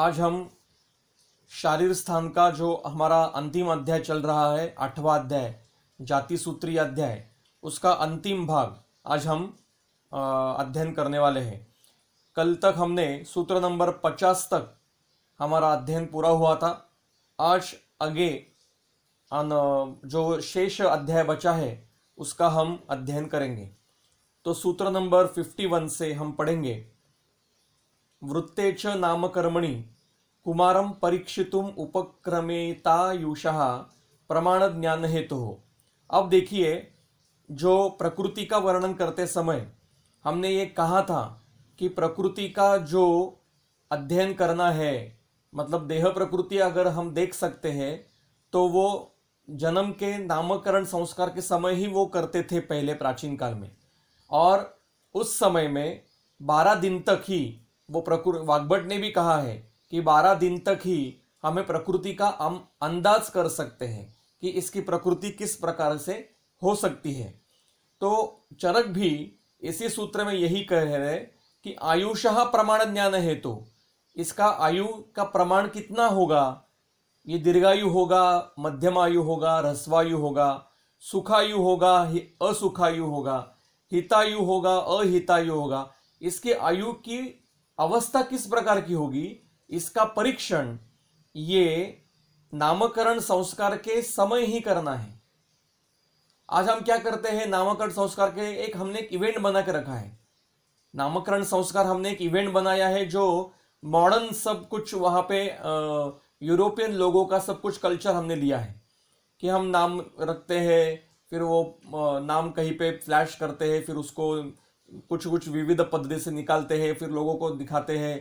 आज हम शारीर स्थान का जो हमारा अंतिम अध्याय चल रहा है आठवा अध्याय जाति सूत्री अध्याय उसका अंतिम भाग आज हम अध्ययन करने वाले हैं कल तक हमने सूत्र नंबर पचास तक हमारा अध्ययन पूरा हुआ था आज आगे जो शेष अध्याय बचा है उसका हम अध्ययन करेंगे तो सूत्र नंबर फिफ्टी वन से हम पढ़ेंगे वृत्ते च नामकर्मणि कुमारं परीक्षितुम उपक्रमेतायुषः प्रमाण ज्ञान हेतु हो अब देखिए जो प्रकृति का वर्णन करते समय हमने ये कहा था कि प्रकृति का जो अध्ययन करना है मतलब देह प्रकृति अगर हम देख सकते हैं तो वो जन्म के नामकरण संस्कार के समय ही वो करते थे पहले प्राचीन काल में और उस समय में बारह दिन तक ही वो प्रकृ वाग्भट ने भी कहा है कि बारह दिन तक ही हमें प्रकृति का हम अंदाज कर सकते हैं कि इसकी प्रकृति किस प्रकार से हो सकती है तो चरक भी इसी सूत्र में यही कह रहे कि आयुष प्रमाण ज्ञान है तो इसका आयु का प्रमाण कितना होगा ये दीर्घायु होगा मध्यम आयु होगा रस्वायु होगा सुखायु होगा असुखायु होगा हितायु होगा अहितायु होगा इसके आयु की अवस्था किस प्रकार की होगी इसका परीक्षण ये नामकरण संस्कार के समय ही करना है आज हम क्या करते हैं नामकरण संस्कार के एक हमने एक इवेंट बना के रखा है नामकरण संस्कार हमने एक इवेंट बनाया है जो मॉडर्न सब कुछ वहां पे यूरोपियन लोगों का सब कुछ कल्चर हमने लिया है कि हम नाम रखते हैं फिर वो नाम कहीं पे फ्लैश करते हैं फिर उसको कुछ कुछ विविध पद्धति से निकालते हैं फिर लोगों को दिखाते हैं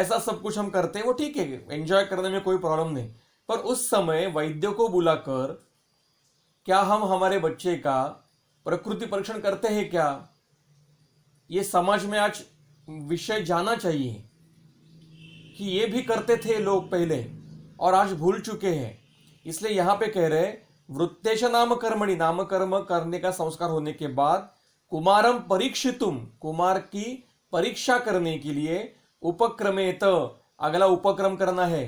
ऐसा सब कुछ हम करते हैं वो ठीक है एंजॉय करने में कोई प्रॉब्लम नहीं पर उस समय वैद्य को बुलाकर क्या हम हमारे बच्चे का प्रकृति परीक्षण करते हैं क्या ये समाज में आज विषय जाना चाहिए कि ये भी करते थे लोग पहले और आज भूल चुके हैं इसलिए यहाँ पे कह रहे वृत्तेश नाम नामकर्म नाम कर्म करने का संस्कार होने के बाद कुमारम परीक्षितुम कुमार की परीक्षा करने के लिए उपक्रमेत अगला उपक्रम करना है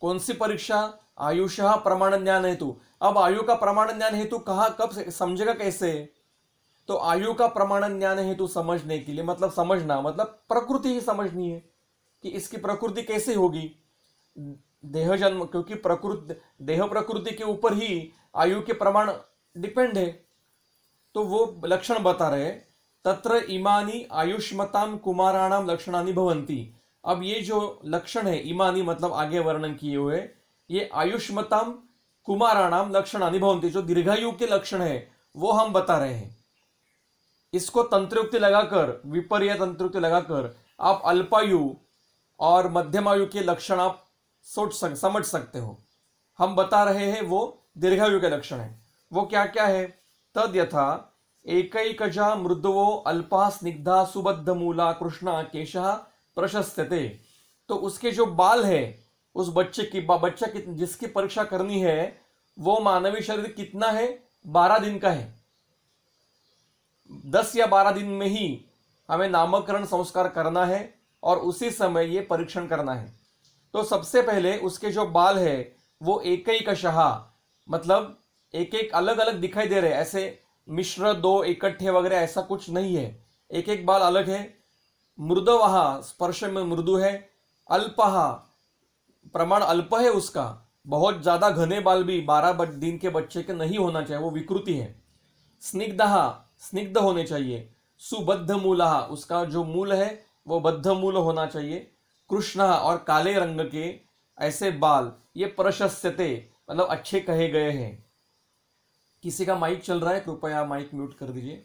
कौन सी परीक्षा आयुष प्रमाण ज्ञान हेतु अब आयु का प्रमाण ज्ञान हेतु कहा कब समझेगा कैसे तो आयु का प्रमाण ज्ञान हेतु समझने के लिए मतलब समझना मतलब प्रकृति ही समझनी है कि इसकी प्रकृति कैसे होगी देह जन्म क्योंकि प्रकृति देह प्रकृति के ऊपर ही आयु के प्रमाण डिपेंड है तो वो लक्षण बता रहे तत्र इमानी आयुष्मताम कुमाराणाम लक्षणानी भवंती अब ये जो लक्षण है इमानी मतलब आगे वर्णन किए हुए ये आयुष्मताम कुमाराणाम लक्षणानि भवंती जो दीर्घायु के लक्षण है वो हम बता रहे हैं इसको तंत्रयुक्ति लगाकर विपर्य तंत्रयुक्ति लगाकर आप अल्पायु और मध्यमायु के लक्षण आप सोच सक समझ सकते हो हम बता रहे हैं वो दीर्घायु के लक्षण है वो क्या क्या है तद यथा एकैकजा मृदवो अल्पा स्निग्धा सुबद्ध मूला कृष्णा केशा थे तो उसके जो बाल है उस बच्चे की बच्चा की, जिसकी परीक्षा करनी है वो मानवीय शरीर कितना है बारह दिन का है दस या बारह दिन में ही हमें नामकरण संस्कार करना है और उसी समय ये परीक्षण करना है तो सबसे पहले उसके जो बाल है वो एक ही कशहा मतलब एक एक अलग अलग दिखाई दे रहे हैं ऐसे मिश्र दो इकट्ठे वगैरह ऐसा कुछ नहीं है एक एक बाल अलग है वहा स्पर्श में मृदु है अल्पहा प्रमाण अल्प है उसका बहुत ज़्यादा घने बाल भी बारह दिन के बच्चे के नहीं होना चाहिए वो विकृति है स्निग्धहा स्निग्ध होने चाहिए सुबद्ध मूलहा उसका जो मूल है वो बद्ध मूल होना चाहिए कृष्णहा और काले रंग के ऐसे बाल ये प्रशस्त मतलब अच्छे कहे गए हैं किसी का माइक चल रहा है कृपया माइक म्यूट कर दीजिए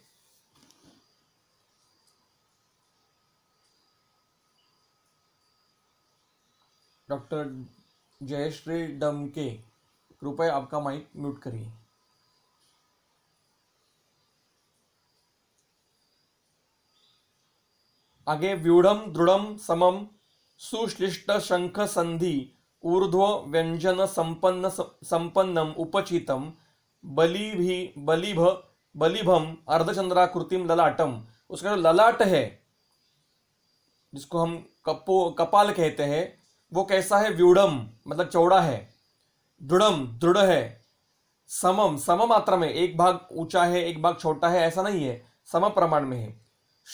डॉक्टर जयश्री डमके कृपया आपका माइक म्यूट करिए आगे व्यूढ़म दृढ़म समम सुश्लिष्ट शंख संधि ऊर्ध्व व्यंजन संपन्न संपन्नम उपचितम बलिभी बलिभ बलिभम अर्धचंद्राकृतिम ललाटम उसका जो ललाट है जिसको हम कपो कपाल कहते हैं वो कैसा है व्यूढ़म मतलब चौड़ा है दृढ़म दृढ़ है समम सम मात्रा में एक भाग ऊंचा है एक भाग छोटा है ऐसा नहीं है सम प्रमाण में है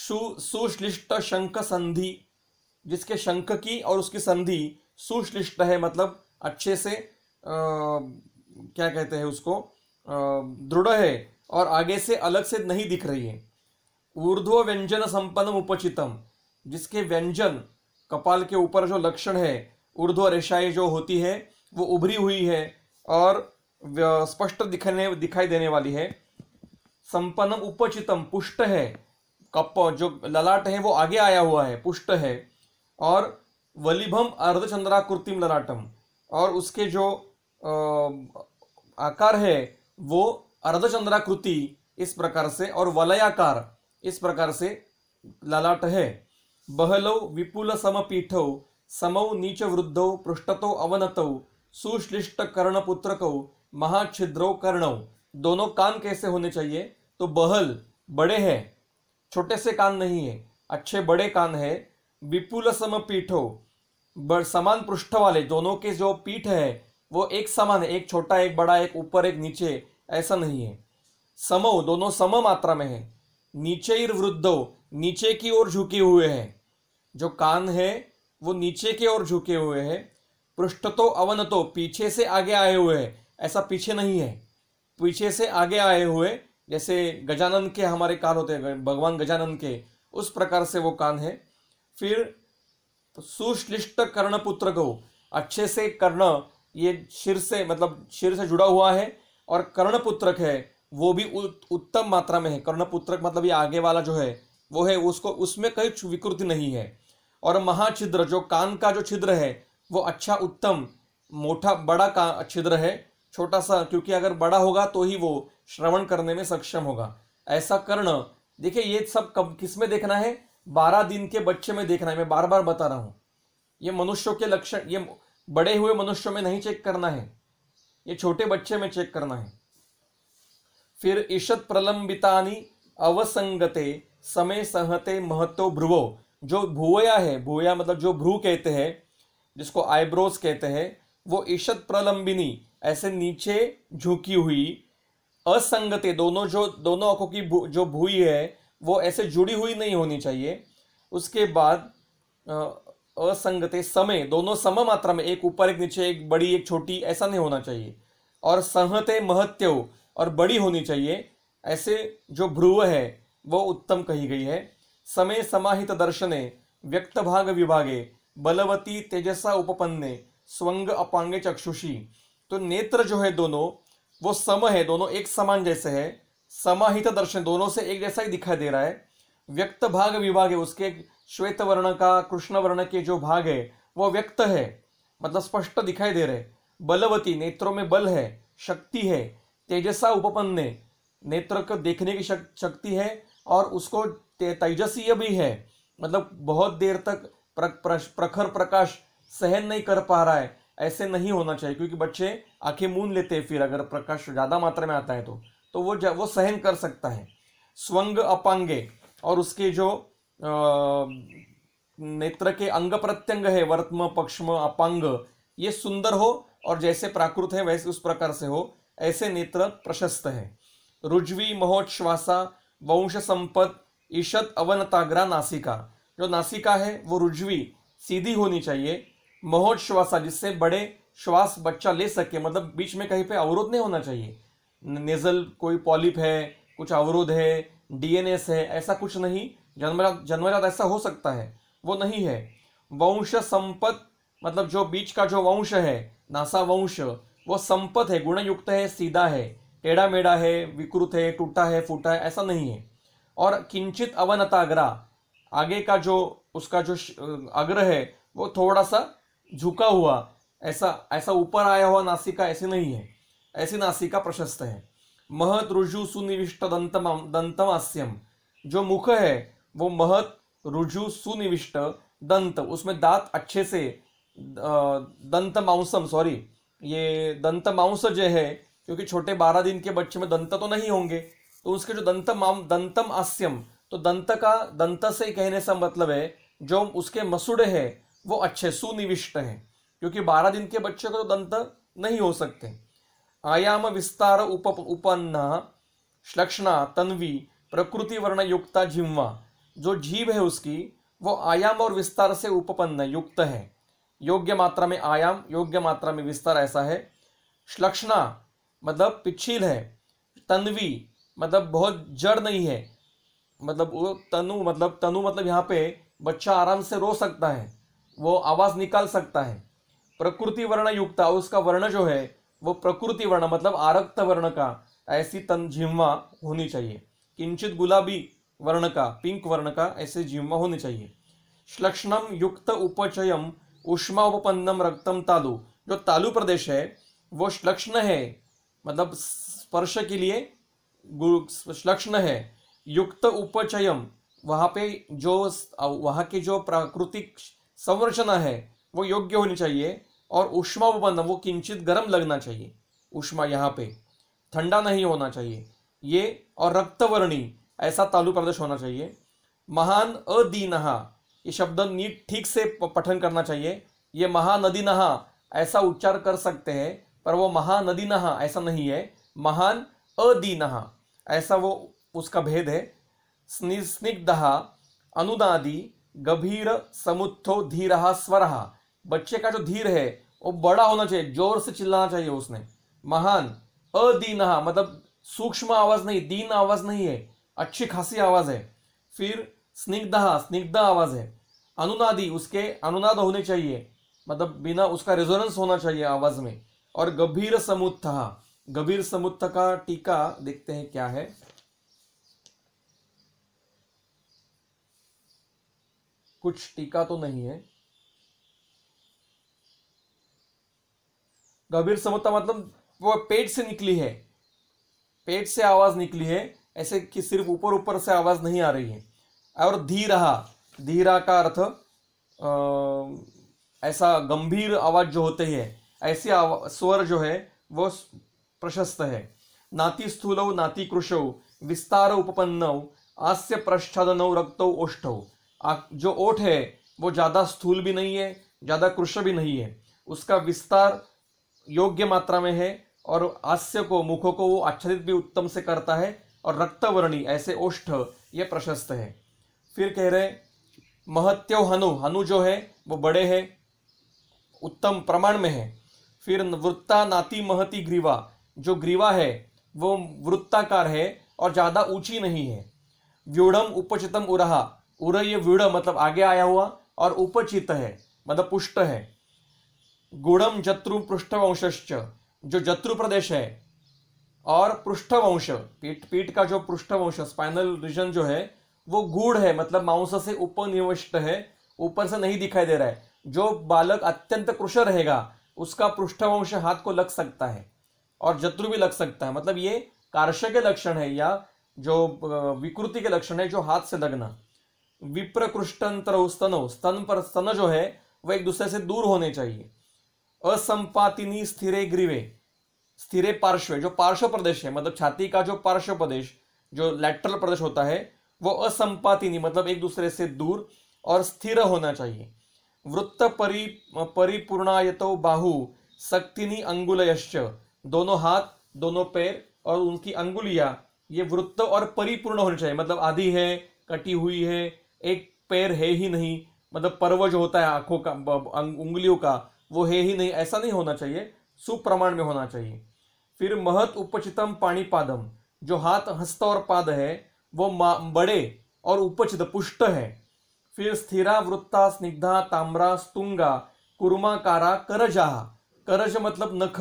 सु सुश्लिष्ट शंख संधि जिसके शंख की और उसकी संधि सुश्लिष्ट है मतलब अच्छे से आ, क्या कहते हैं उसको दृढ़ है और आगे से अलग से नहीं दिख रही है ऊर्ध्व व्यंजन संपन्न उपचितम जिसके व्यंजन कपाल के ऊपर जो लक्षण है ऊर्ध्व रेशाएं जो होती है वो उभरी हुई है और स्पष्ट दिखने दिखाई देने वाली है संपन्नम उपचितम पुष्ट है कप जो ललाट है वो आगे आया हुआ है पुष्ट है और वलिभम अर्धचंद्राकृतिम ललाटम और उसके जो आ, आकार है वो अर्धचंद्राकृति इस प्रकार से और वलयाकार इस प्रकार से ललाट है बहलौ विपुल समपीठौ समौ नीच वृद्धौ पृष्ठतो अवनतौ सुश्लिष्ट कर्णपुत्रकौ महाछिद्रौ कर्णौ दोनों कान कैसे होने चाहिए तो बहल बड़े हैं छोटे से कान नहीं है अच्छे बड़े कान है विपुल सम पीठो समान पृष्ठ वाले दोनों के जो पीठ है वो एक समान है एक छोटा एक बड़ा एक ऊपर एक नीचे ऐसा नहीं है समो दोनों सम मात्रा में है नीचे वृद्धो नीचे की ओर झुके हुए हैं जो कान है वो नीचे की ओर झुके हुए हैं पृष्ठ तो अवन तो पीछे से आगे आए हुए हैं ऐसा पीछे नहीं है पीछे से आगे आए हुए जैसे गजानन के हमारे कान होते हैं भगवान गजानन के उस प्रकार से वो कान है फिर सुश्लिष्ट कर्णपुत्र को अच्छे से कर्ण ये शिर से मतलब शिर से जुड़ा हुआ है और कर्णपुत्रक है वो भी उत्तम मात्रा में है कर्णपुत्रक मतलब ये आगे वाला जो है वो है उसको उसमें कहीं विकृति नहीं है और महाछिद्र जो कान का जो छिद्र है वो अच्छा उत्तम मोटा बड़ा का छिद्र है छोटा सा क्योंकि अगर बड़ा होगा तो ही वो श्रवण करने में सक्षम होगा ऐसा कर्ण देखिए ये सब कब किस में देखना है बारह दिन के बच्चे में देखना है मैं बार बार बता रहा हूँ ये मनुष्यों के लक्षण ये बड़े हुए मनुष्य में नहीं चेक करना है ये छोटे बच्चे में चेक करना है फिर ईशत प्रलंबितानी अवसंगते समय सहते महत्व भ्रुवो जो भूवया है भूया मतलब जो भ्रू कहते हैं जिसको आईब्रोज कहते हैं वो ईशत प्रलंबिनी ऐसे नीचे झुकी हुई असंगते दोनों जो दोनों आंखों की भु, जो भूई है वो ऐसे जुड़ी हुई नहीं होनी चाहिए उसके बाद असंगते समय दोनों सम मात्रा में एक ऊपर एक नीचे एक बड़ी एक छोटी ऐसा नहीं होना चाहिए और संहते महत्यो और बड़ी होनी चाहिए ऐसे जो भ्रुव है वो उत्तम कही गई है समय समाहित दर्शने व्यक्त भाग विभागे बलवती तेजसा उपपन्ने स्वंग अपांगे चक्षुषी तो नेत्र जो है दोनों वो सम है दोनों एक समान जैसे है समाहित दर्शन दोनों से एक जैसा ही दिखाई दे रहा है व्यक्त भाग विभाग है उसके श्वेत वर्ण का कृष्ण वर्ण के जो भाग है वो व्यक्त है मतलब स्पष्ट दिखाई दे रहे बलवती नेत्रों में बल है शक्ति है तेजसा उपपन्ने नेत्र को देखने की शक, शक्ति है और उसको तेजसीय भी है मतलब बहुत देर तक प्र, प्र, प्रखर प्रकाश सहन नहीं कर पा रहा है ऐसे नहीं होना चाहिए क्योंकि बच्चे आंखें मून लेते हैं फिर अगर प्रकाश ज़्यादा मात्रा में आता है तो तो वो वो सहन कर सकता है स्वंग अपांगे और उसके जो नेत्र के अंग प्रत्यंग है वर्तम पक्षम अपांग ये सुंदर हो और जैसे प्राकृत है वैसे उस प्रकार से हो ऐसे नेत्र प्रशस्त है रुज्वी महोच्छ्वासा वंश संपद ईशत अवनताग्रा नासिका जो नासिका है वो रुज्वी सीधी होनी चाहिए महोच्छ्वासा जिससे बड़े श्वास बच्चा ले सके मतलब बीच में कहीं पे अवरोध नहीं होना चाहिए नेजल कोई पॉलिप है कुछ अवरोध है डीएनएस है ऐसा कुछ नहीं जन्मरा जन्मराज तो ऐसा हो सकता है वो नहीं है वंश संपत मतलब जो बीच का जो वंश है नासा वंश वो संपत है गुणयुक्त है सीधा है टेढ़ा मेढ़ा है विकृत है टूटा है फूटा है ऐसा नहीं है और किंचित अवनताग्रा आगे का जो उसका जो अग्र है वो थोड़ा सा झुका हुआ ऐसा ऐसा ऊपर आया हुआ नासिका ऐसे नहीं है ऐसी नासिका प्रशस्त है महत ऋजु सुनिविष्ट दंतम दंतमास्यम जो मुख है वो महत रुझु सुनिविष्ट दंत उसमें दांत अच्छे से दंत मांसम सॉरी ये दंत मांस जो है क्योंकि छोटे बारह दिन के बच्चे में दंत तो नहीं होंगे तो उसके जो दंत दंतम आस्यम तो दंत का दंत से कहने से मतलब है जो उसके मसुड़े हैं वो अच्छे सुनिविष्ट हैं क्योंकि बारह दिन के बच्चे को तो दंत नहीं हो सकते आयाम विस्तार उप उपन्ना श्लक्षणा तन्वी प्रकृति वर्ण युक्ता जिम्वा जो जीव है उसकी वो आयाम और विस्तार से उपपन्न युक्त है योग्य मात्रा में आयाम योग्य मात्रा में विस्तार ऐसा है श्लक्षणा मतलब पिछिल है तन्वी मतलब बहुत जड़ नहीं है मतलब वो तनु मतलब तनु मतलब यहाँ पे बच्चा आराम से रो सकता है वो आवाज़ निकाल सकता है प्रकृति वर्ण युक्त उसका वर्ण जो है वो प्रकृति वर्ण मतलब आरक्त वर्ण का ऐसी तन झिम्वा होनी चाहिए किंचित गुलाबी वर्ण का पिंक वर्ण का ऐसे जिम्मा होने चाहिए श्लक्षणम युक्त उपचयम उष्मा उपपन्नम रक्तम तालु जो तालु प्रदेश है वो श्लक्षण है मतलब स्पर्श के लिए श्लक्षण है युक्त उपचयम वहाँ पे जो वहाँ की जो प्राकृतिक संरचना है वो योग्य होनी चाहिए और उष्मा उपन्न वो किंचित गर्म लगना चाहिए उष्मा यहाँ पे ठंडा नहीं होना चाहिए ये और रक्तवर्णी ऐसा तालु प्रदेश होना चाहिए महान अदीनहा ये शब्द नीट ठीक से पठन करना चाहिए ये महानदी नहा ऐसा उच्चार कर सकते हैं पर वो महानदी नहा ऐसा नहीं है महान अदीनहा ऐसा वो उसका भेद है स्नि स्निग्धहा अनुदादी गभीर समुत्थो धीरहा स्वरहा बच्चे का जो धीर है वो बड़ा होना चाहिए जोर से चिल्लाना चाहिए उसने महान अदीनहा मतलब सूक्ष्म आवाज नहीं दीन आवाज नहीं है अच्छी खासी आवाज़ है फिर स्निग्धा स्निग्ध आवाज़ है अनुनादी उसके अनुनाद होने चाहिए मतलब बिना उसका रेजोनेंस होना चाहिए आवाज़ में और गंभीर समुत्थ गंभीर समुत्थ का टीका देखते हैं क्या है कुछ टीका तो नहीं है गंभीर समुत्था मतलब वो पेट से निकली है पेट से आवाज निकली है ऐसे कि सिर्फ ऊपर ऊपर से आवाज़ नहीं आ रही है और धीरा धीरा का अर्थ ऐसा गंभीर आवाज़ जो होते है ऐसे स्वर जो है वो प्रशस्त है नाति स्थूलव नाति कृषव विस्तार उपपन्नव आस्य प्रष्ठादनव रक्त ओष्ठ जो ओठ है वो ज़्यादा स्थूल भी नहीं है ज़्यादा कृष भी नहीं है उसका विस्तार योग्य मात्रा में है और आस्य को मुखों को वो आच्छादित भी उत्तम से करता है और रक्तवर्णी ऐसे ओष्ठ ये प्रशस्त है फिर कह रहे महत्यो हनु हनु जो है वो बड़े हैं उत्तम प्रमाण में है फिर वृत्ता नाती महती ग्रीवा जो ग्रीवा है वो वृत्ताकार है और ज़्यादा ऊंची नहीं है व्यूढ़म उपचितम उरहा उर ये व्यूढ़ मतलब आगे आया हुआ और उपचित है मतलब पुष्ट है गुड़म जत्रु पृष्ठवंश जो जत्रु प्रदेश है और पृष्ठवंश पीठ पीठ का जो पृष्ठवंश स्पाइनल रीजन जो है वो गूढ़ है मतलब मांस से उपनिविष्ट है ऊपर से नहीं दिखाई दे रहा है जो बालक अत्यंत कृश रहेगा उसका पृष्ठवंश हाथ को लग सकता है और जत्रु भी लग सकता है मतलब ये कार्श के लक्षण है या जो विकृति के लक्षण है जो हाथ से लगना विप्रकृष्टंतर स्तनो स्तन पर स्तन जो है वह एक दूसरे से दूर होने चाहिए असंपातिनी स्थिरे ग्रीवे स्थिरे पार्श्व जो पार्श्व प्रदेश है मतलब छाती का जो पार्श्व प्रदेश जो लेटरल प्रदेश होता है वो असंपातिनी मतलब एक दूसरे से दूर और स्थिर होना चाहिए वृत्त परि परिपूर्णायतो बाहु सक्तिनी अंगुलयश्च दोनों हाथ दोनों पैर और उनकी अंगुलियां ये वृत्त और परिपूर्ण होनी चाहिए मतलब आधी है कटी हुई है एक पैर है ही नहीं मतलब पर्व जो होता है आंखों का उंगलियों का वो है ही नहीं ऐसा नहीं होना चाहिए सुप्रमाण में होना चाहिए फिर महत उपचितम पाणीपादम जो हाथ हस्त और पाद है वो बड़े और उपचित पुष्ट है फिर स्थिरा वृत्ता स्निग्धा ताम्रा स्तुंगा कुरुमाकारा करजहा करज मतलब नख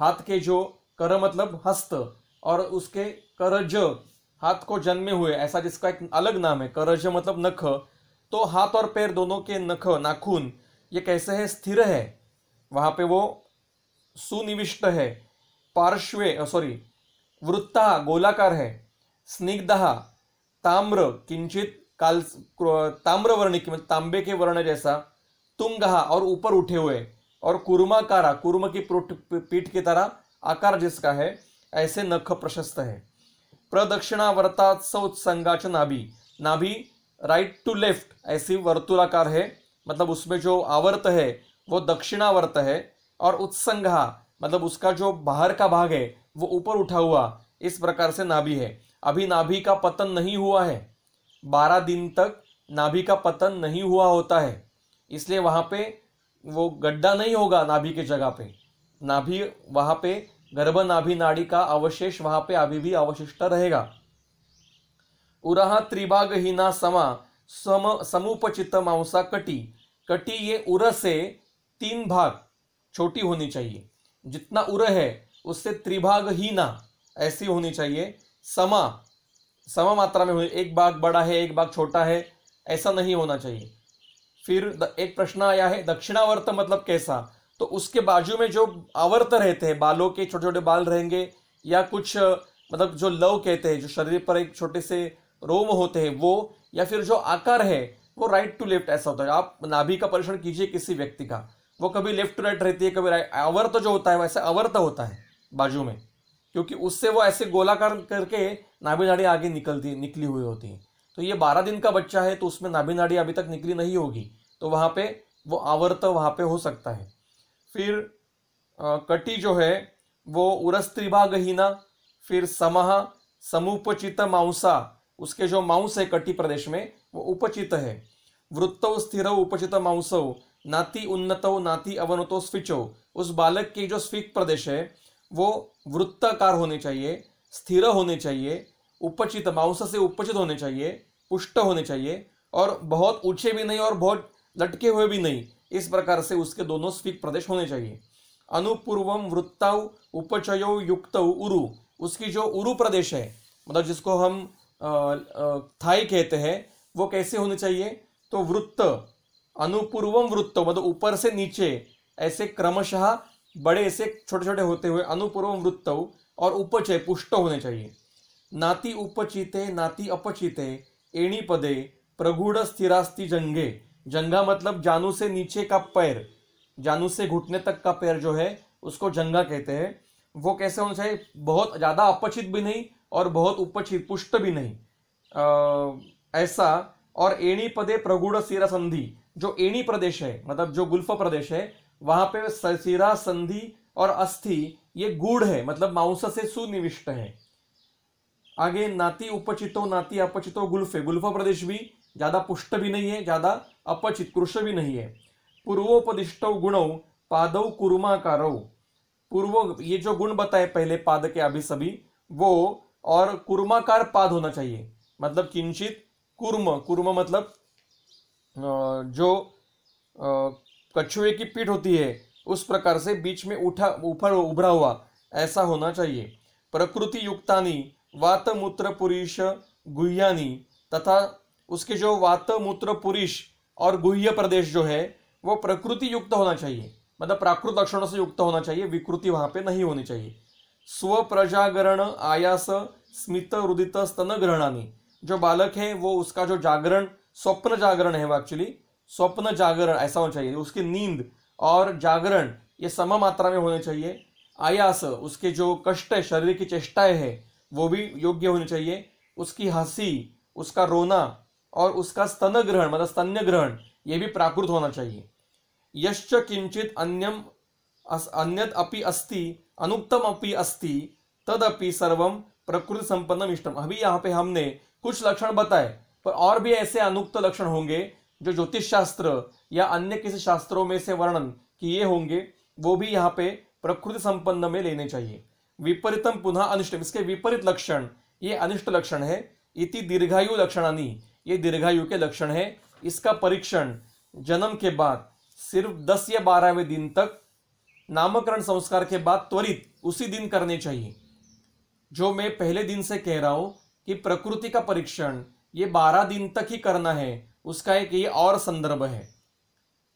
हाथ के जो कर मतलब हस्त और उसके करज हाथ को जन्मे हुए ऐसा जिसका एक अलग नाम है करज मतलब नख तो हाथ और पैर दोनों के नख नाखून ये कैसे है स्थिर है वहाँ पे वो सुनिविष्ट है पार्श्वे सॉरी वृत्ता गोलाकार है स्निग्ध ताम्र किंचित काल ताम्रवर्णिक मतलब तांबे के वर्ण जैसा तुंग और ऊपर उठे हुए और कुर्माकारा कुर्म की पीठ की तरह आकार जिसका है ऐसे नख प्रशस्त है प्रदक्षिणावर्ता सौत्संगाच नाभि नाभि राइट टू लेफ्ट ऐसी वर्तुलाकार है मतलब उसमें जो आवर्त है वो दक्षिणावर्त है और उत्संग मतलब उसका जो बाहर का भाग है वो ऊपर उठा हुआ इस प्रकार से नाभि है अभी नाभि का पतन नहीं हुआ है बारह दिन तक नाभि का पतन नहीं हुआ होता है इसलिए वहाँ पे वो गड्ढा नहीं होगा नाभि के जगह पे नाभि वहाँ पे गर्भ नाभि नाड़ी का अवशेष वहाँ पे अभी भी अवशिष्ट रहेगा उरहा त्रिभाग हीना समा सम समुपचित मांसा कटी कटी ये उरसे से तीन भाग छोटी होनी चाहिए जितना उर है उससे त्रिभाग ही ना ऐसी होनी चाहिए समा समा मात्रा में होनी एक भाग बड़ा है एक भाग छोटा है ऐसा नहीं होना चाहिए फिर एक प्रश्न आया है दक्षिणावर्त मतलब कैसा तो उसके बाजू में जो आवर्त रहते हैं बालों के छोटे छोटे बाल रहेंगे या कुछ मतलब जो लव कहते हैं जो शरीर पर एक छोटे से रोम होते हैं वो या फिर जो आकार है वो राइट टू लेफ्ट ऐसा होता है आप नाभि का परीक्षण कीजिए किसी व्यक्ति का वो कभी लेफ्ट टू राइट रहती है कभी राइट अवर्त तो जो होता है वैसे अवर्त तो होता है बाजू में क्योंकि उससे वो ऐसे गोलाकार करके नाभिनाड़ी नाड़ी आगे निकलती निकली हुई होती है तो ये बारह दिन का बच्चा है तो उसमें नाभिनाड़ी नाड़ी अभी तक निकली नहीं होगी तो वहाँ पे वो आवर्त तो वहाँ पे हो सकता है फिर आ, कटी जो है वो उरस त्रिभागहीना फिर समह समुपचित मांसा उसके जो मांस है कटी प्रदेश में वो उपचित है वृत्तव स्थिर उपचित मांसव नाति उन्नतो नाति अवनतो स्विचो उस बालक के जो स्विक प्रदेश है वो वृत्ताकार होने चाहिए स्थिर होने चाहिए उपचित मांस से उपचित होने चाहिए पुष्ट होने चाहिए और बहुत ऊंचे भी नहीं और बहुत लटके हुए भी नहीं इस प्रकार से उसके दोनों स्विक प्रदेश होने चाहिए अनुपूर्वम वृत्ताव उपचय युक्त उरु उसकी जो उरु प्रदेश है मतलब जिसको हम थाई कहते हैं वो कैसे होने चाहिए तो वृत्त अनुपूर्वम वृत्तों मतलब ऊपर से नीचे ऐसे क्रमशः बड़े ऐसे छोटे छोटे होते हुए अनुपूर्वम वृत्त और उपचय पुष्ट होने चाहिए नाती उपचिते नाती अपचिते एणी पदे प्रगुढ़ स्थिरास्ति जंगे जंगा मतलब जानू से नीचे का पैर जानू से घुटने तक का पैर जो है उसको जंगा कहते हैं वो कैसे होना चाहिए बहुत ज़्यादा अपचित भी नहीं और बहुत उपचित पुष्ट भी नहीं आ, ऐसा और एणी पदे प्रगुढ़ सिरा संधि जो एणी प्रदेश है मतलब जो गुल्फ प्रदेश है वहां पे सिरा संधि और अस्थि ये गुड़ है मतलब मांस से सुनिविष्ट है आगे नाती उपचितो नाती अपचितो है गुल्फ प्रदेश भी ज्यादा पुष्ट भी नहीं है ज्यादा अपचित कृष भी नहीं है पूर्वोपदिष्ट गुणव पादव कुरुमाकार पूर्व ये जो गुण बताए पहले पाद के अभी सभी वो और कुर्माकार पाद होना चाहिए मतलब किंचित कुर्म कुर्म मतलब जो कछुए की पीठ होती है उस प्रकार से बीच में उठा ऊपर उभरा हुआ ऐसा होना चाहिए प्रकृति युक्तानी वात मूत्र पुरुष गुह्यानी तथा उसके जो वात मूत्र पुरुष और गुह्य प्रदेश जो है वो प्रकृति युक्त होना चाहिए मतलब प्राकृत लक्षणों से युक्त होना चाहिए विकृति वहां पे नहीं होनी चाहिए स्व प्रजागरण आयास स्मित रुदित स्तन ग्रहणानी जो बालक है वो उसका जो जागरण स्वप्न जागरण है वो एक्चुअली स्वप्न जागरण ऐसा होना चाहिए उसकी नींद और जागरण ये सम मात्रा में होने चाहिए आयास उसके जो कष्ट है शरीर की चेष्टाएं है वो भी योग्य होनी चाहिए उसकी हंसी उसका रोना और उसका स्तन ग्रहण मतलब स्तन्य ग्रहण ये भी प्राकृत होना चाहिए यश्च किंचित अन्यम अन्यत अपि अस्ति अनुक्तम अपि अस्ति तदपि सर्वम प्रकृति संपन्न इष्टम अभी यहाँ पे हमने कुछ लक्षण बताए पर और भी ऐसे अनुक्त लक्षण होंगे जो ज्योतिष शास्त्र या अन्य किसी शास्त्रों में से वर्णन किए होंगे वो भी यहाँ पे प्रकृति संपन्न में लेने चाहिए विपरीतम पुनः अनिष्ट इसके विपरीत लक्षण ये अनिष्ट लक्षण है इति दीर्घायु लक्षणानी ये दीर्घायु के लक्षण है इसका परीक्षण जन्म के बाद सिर्फ दस या बारहवें दिन तक नामकरण संस्कार के बाद त्वरित उसी दिन करने चाहिए जो मैं पहले दिन से कह रहा हूँ कि प्रकृति का परीक्षण ये बारह दिन तक ही करना है उसका एक ये और संदर्भ है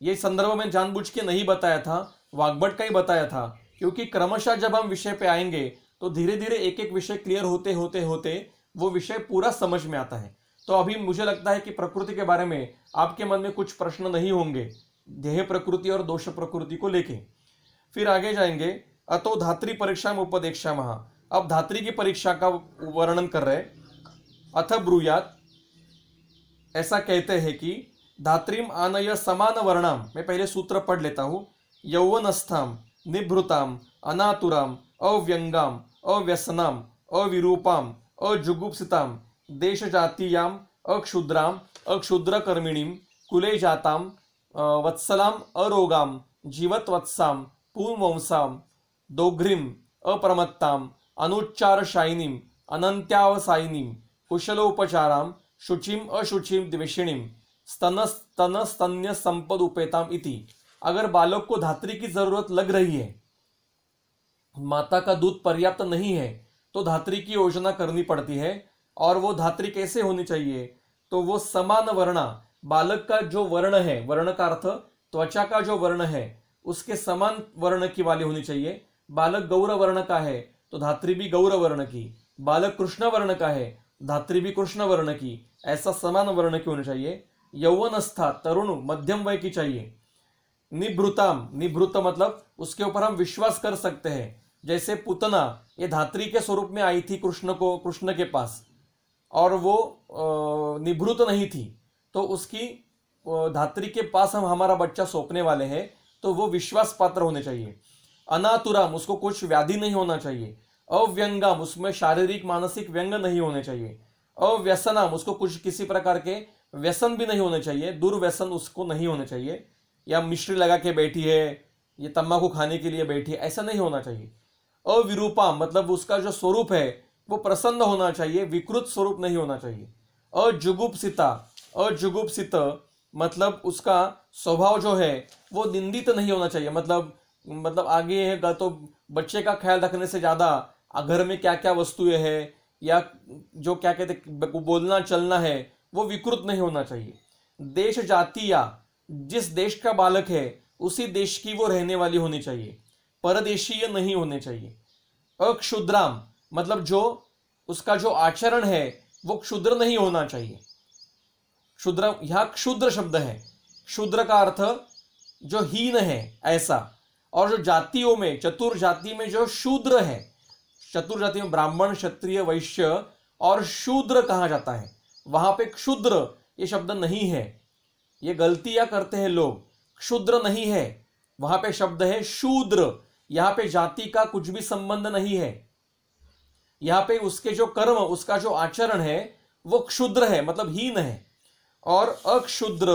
ये संदर्भ में जानबूझ के नहीं बताया था वाग्भट का ही बताया था क्योंकि क्रमशः जब हम विषय पे आएंगे तो धीरे धीरे एक एक विषय क्लियर होते होते होते वो विषय पूरा समझ में आता है तो अभी मुझे लगता है कि प्रकृति के बारे में आपके मन में कुछ प्रश्न नहीं होंगे देह प्रकृति और दोष प्रकृति को लेके फिर आगे जाएंगे अतो धात्री परीक्षा में उपदेक्षा महा अब धात्री की परीक्षा का वर्णन कर रहे अथ ब्रुयात ऐसा कहते हैं कि धात्रिम आनय समान वर्णाम मैं पहले सूत्र पढ़ लेता हूँ यौवनस्थाम निभृताम अनातुराम अव्यंगाम अव्यसनाम अविरूपाम अजुगुप्सिताम देश जातीयाम अक्षुद्राम अक्षुद्रकर्मिणीम कुले जाताम वत्सलाम अरोगाम जीवतवत्साम पूर्वंसाम दोघ्रीम अप्रमत्ताम अनुच्चारशायिनीम अनंत्यावसायिनीम कुशलोपचाराम शुचिम अशुचिम द्वेषिणीम स्तन स्तन स्तन्य संपद उपेताम इति अगर बालक को धात्री की जरूरत लग रही है माता का दूध पर्याप्त नहीं है तो धात्री की योजना करनी पड़ती है और वो धात्री कैसे होनी चाहिए तो वो समान वर्णा बालक का जो वर्ण है वर्ण का अर्थ त्वचा का जो वर्ण है उसके समान वर्ण की वाली होनी चाहिए बालक गौरवर्ण वर्ण का है तो धात्री भी गौरवर्ण वर्ण की बालक कृष्ण वर्ण का है धात्री भी कृष्ण वर्ण की ऐसा समान वर्ण की होनी चाहिए यौवनस्था तरुण मध्यम वय की चाहिए निभृताम निभृत मतलब उसके ऊपर हम विश्वास कर सकते हैं जैसे पुतना ये धात्री के स्वरूप में आई थी कृष्ण को कृष्ण के पास और वो निभृत नहीं थी तो उसकी धात्री के पास हम हमारा बच्चा सौंपने वाले हैं तो वो विश्वास पात्र होने चाहिए अनातुराम उसको कुछ व्याधि नहीं होना चाहिए अव्यंगम उसमें शारीरिक मानसिक व्यंग नहीं होने चाहिए अव्यसनम उसको कुछ किसी प्रकार के व्यसन भी नहीं होने चाहिए दुर्व्यसन उसको नहीं होने चाहिए या मिश्री लगा के बैठी है ये तम्बाकू खाने के लिए बैठी है ऐसा नहीं होना चाहिए अविरूपा मतलब उसका जो स्वरूप है वो प्रसन्न होना चाहिए विकृत स्वरूप नहीं होना चाहिए अजुगुप्सिता अजुगुप्सित मतलब उसका स्वभाव जो है वो निंदित नहीं होना चाहिए मतलब मतलब आगे है तो बच्चे का ख्याल रखने से ज़्यादा घर में क्या क्या वस्तुएं है या जो क्या कहते बोलना चलना है वो विकृत नहीं होना चाहिए देश जाति या जिस देश का बालक है उसी देश की वो रहने वाली होनी चाहिए परदेशीय नहीं होने चाहिए अक्षुद्राम मतलब जो उसका जो आचरण है वो क्षुद्र नहीं होना चाहिए क्षुद्र यह क्षुद्र शब्द है क्षुद्र का अर्थ जो हीन है ऐसा और जो जातियों में चतुर जाति में जो शूद्र है जाति में ब्राह्मण क्षत्रिय वैश्य और शूद्र कहा जाता है वहां पे क्षुद्र ये शब्द नहीं है ये गलतियां करते हैं लोग क्षुद्र नहीं है वहां पे शब्द है शूद्र यहाँ पे जाति का कुछ भी संबंध नहीं है यहाँ पे उसके जो कर्म उसका जो आचरण है वो क्षुद्र है मतलब हीन है और अक्षुद्र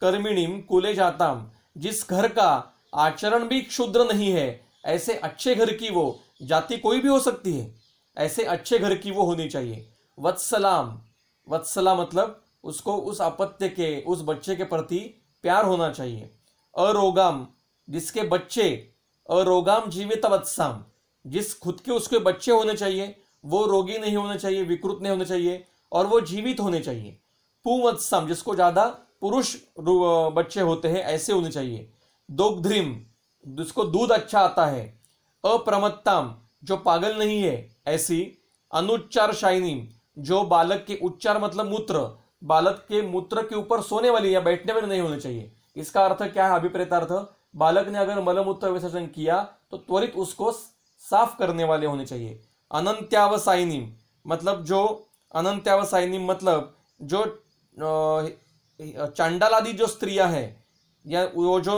कर्मिणीम कुले जाताम जिस घर का आचरण भी क्षुद्र नहीं है ऐसे अच्छे घर की वो जाति कोई भी हो सकती है ऐसे अच्छे घर की वो होनी चाहिए वत्सलाम वत्सला मतलब उसको उस अपत्य के उस बच्चे के प्रति प्यार होना चाहिए अरोगाम जिसके बच्चे अरोगाम जीवित वत्साम जिस खुद के उसके बच्चे होने चाहिए वो रोगी नहीं होने चाहिए विकृत नहीं होने चाहिए और वो जीवित होने चाहिए पुवत्सम जिसको ज़्यादा पुरुष बच्चे होते हैं ऐसे होने चाहिए दोग्ध्रिम जिसको दूध अच्छा आता है अप्रमत्ताम जो पागल नहीं है ऐसी अनुच्चार शाइनी जो बालक के उच्चार मतलब मूत्र बालक के मूत्र के ऊपर सोने वाली या बैठने वाली नहीं होनी चाहिए इसका अर्थ क्या है अभिप्रेतार्थ बालक ने अगर मलमूत्र विसर्जन किया तो त्वरित उसको साफ करने वाले होने चाहिए अनंत्यावसायनिम मतलब जो अनंत्यावसायनिम मतलब जो चांडाल आदि जो स्त्रियां हैं या वो जो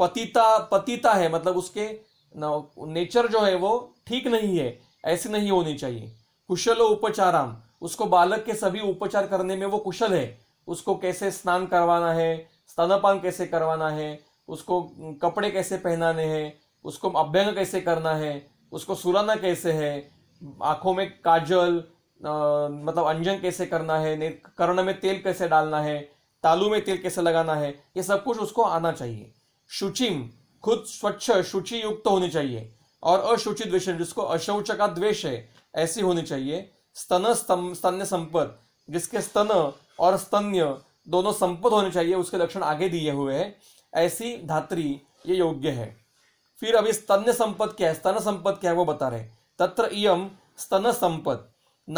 पतिता पतिता है मतलब उसके नेचर जो है वो ठीक नहीं है ऐसी नहीं होनी चाहिए कुशल उपचाराम उसको बालक के सभी उपचार करने में वो कुशल है उसको कैसे स्नान करवाना है स्तनपान कैसे करवाना है उसको कपड़े कैसे पहनाने हैं उसको अभ्यंग कैसे करना है उसको सुराना कैसे है आँखों में काजल आ, मतलब अंजन कैसे करना है कर्ण में तेल कैसे डालना है तालू में तेल कैसे लगाना है ये सब कुछ उसको आना चाहिए शुचिम खुद स्वच्छ शुचि युक्त तो होनी चाहिए और अशुचित विषय जिसको अशौच का द्वेष है ऐसी होनी चाहिए स्तन स्तन्य संपद जिसके स्तन और स्तन्य दोनों संपद होने चाहिए उसके लक्षण आगे दिए हुए हैं ऐसी धात्री ये योग्य है फिर अभी स्तन्य संपद क्या है स्तन संपद क्या है वो बता रहे तत्र इम स्तन संपद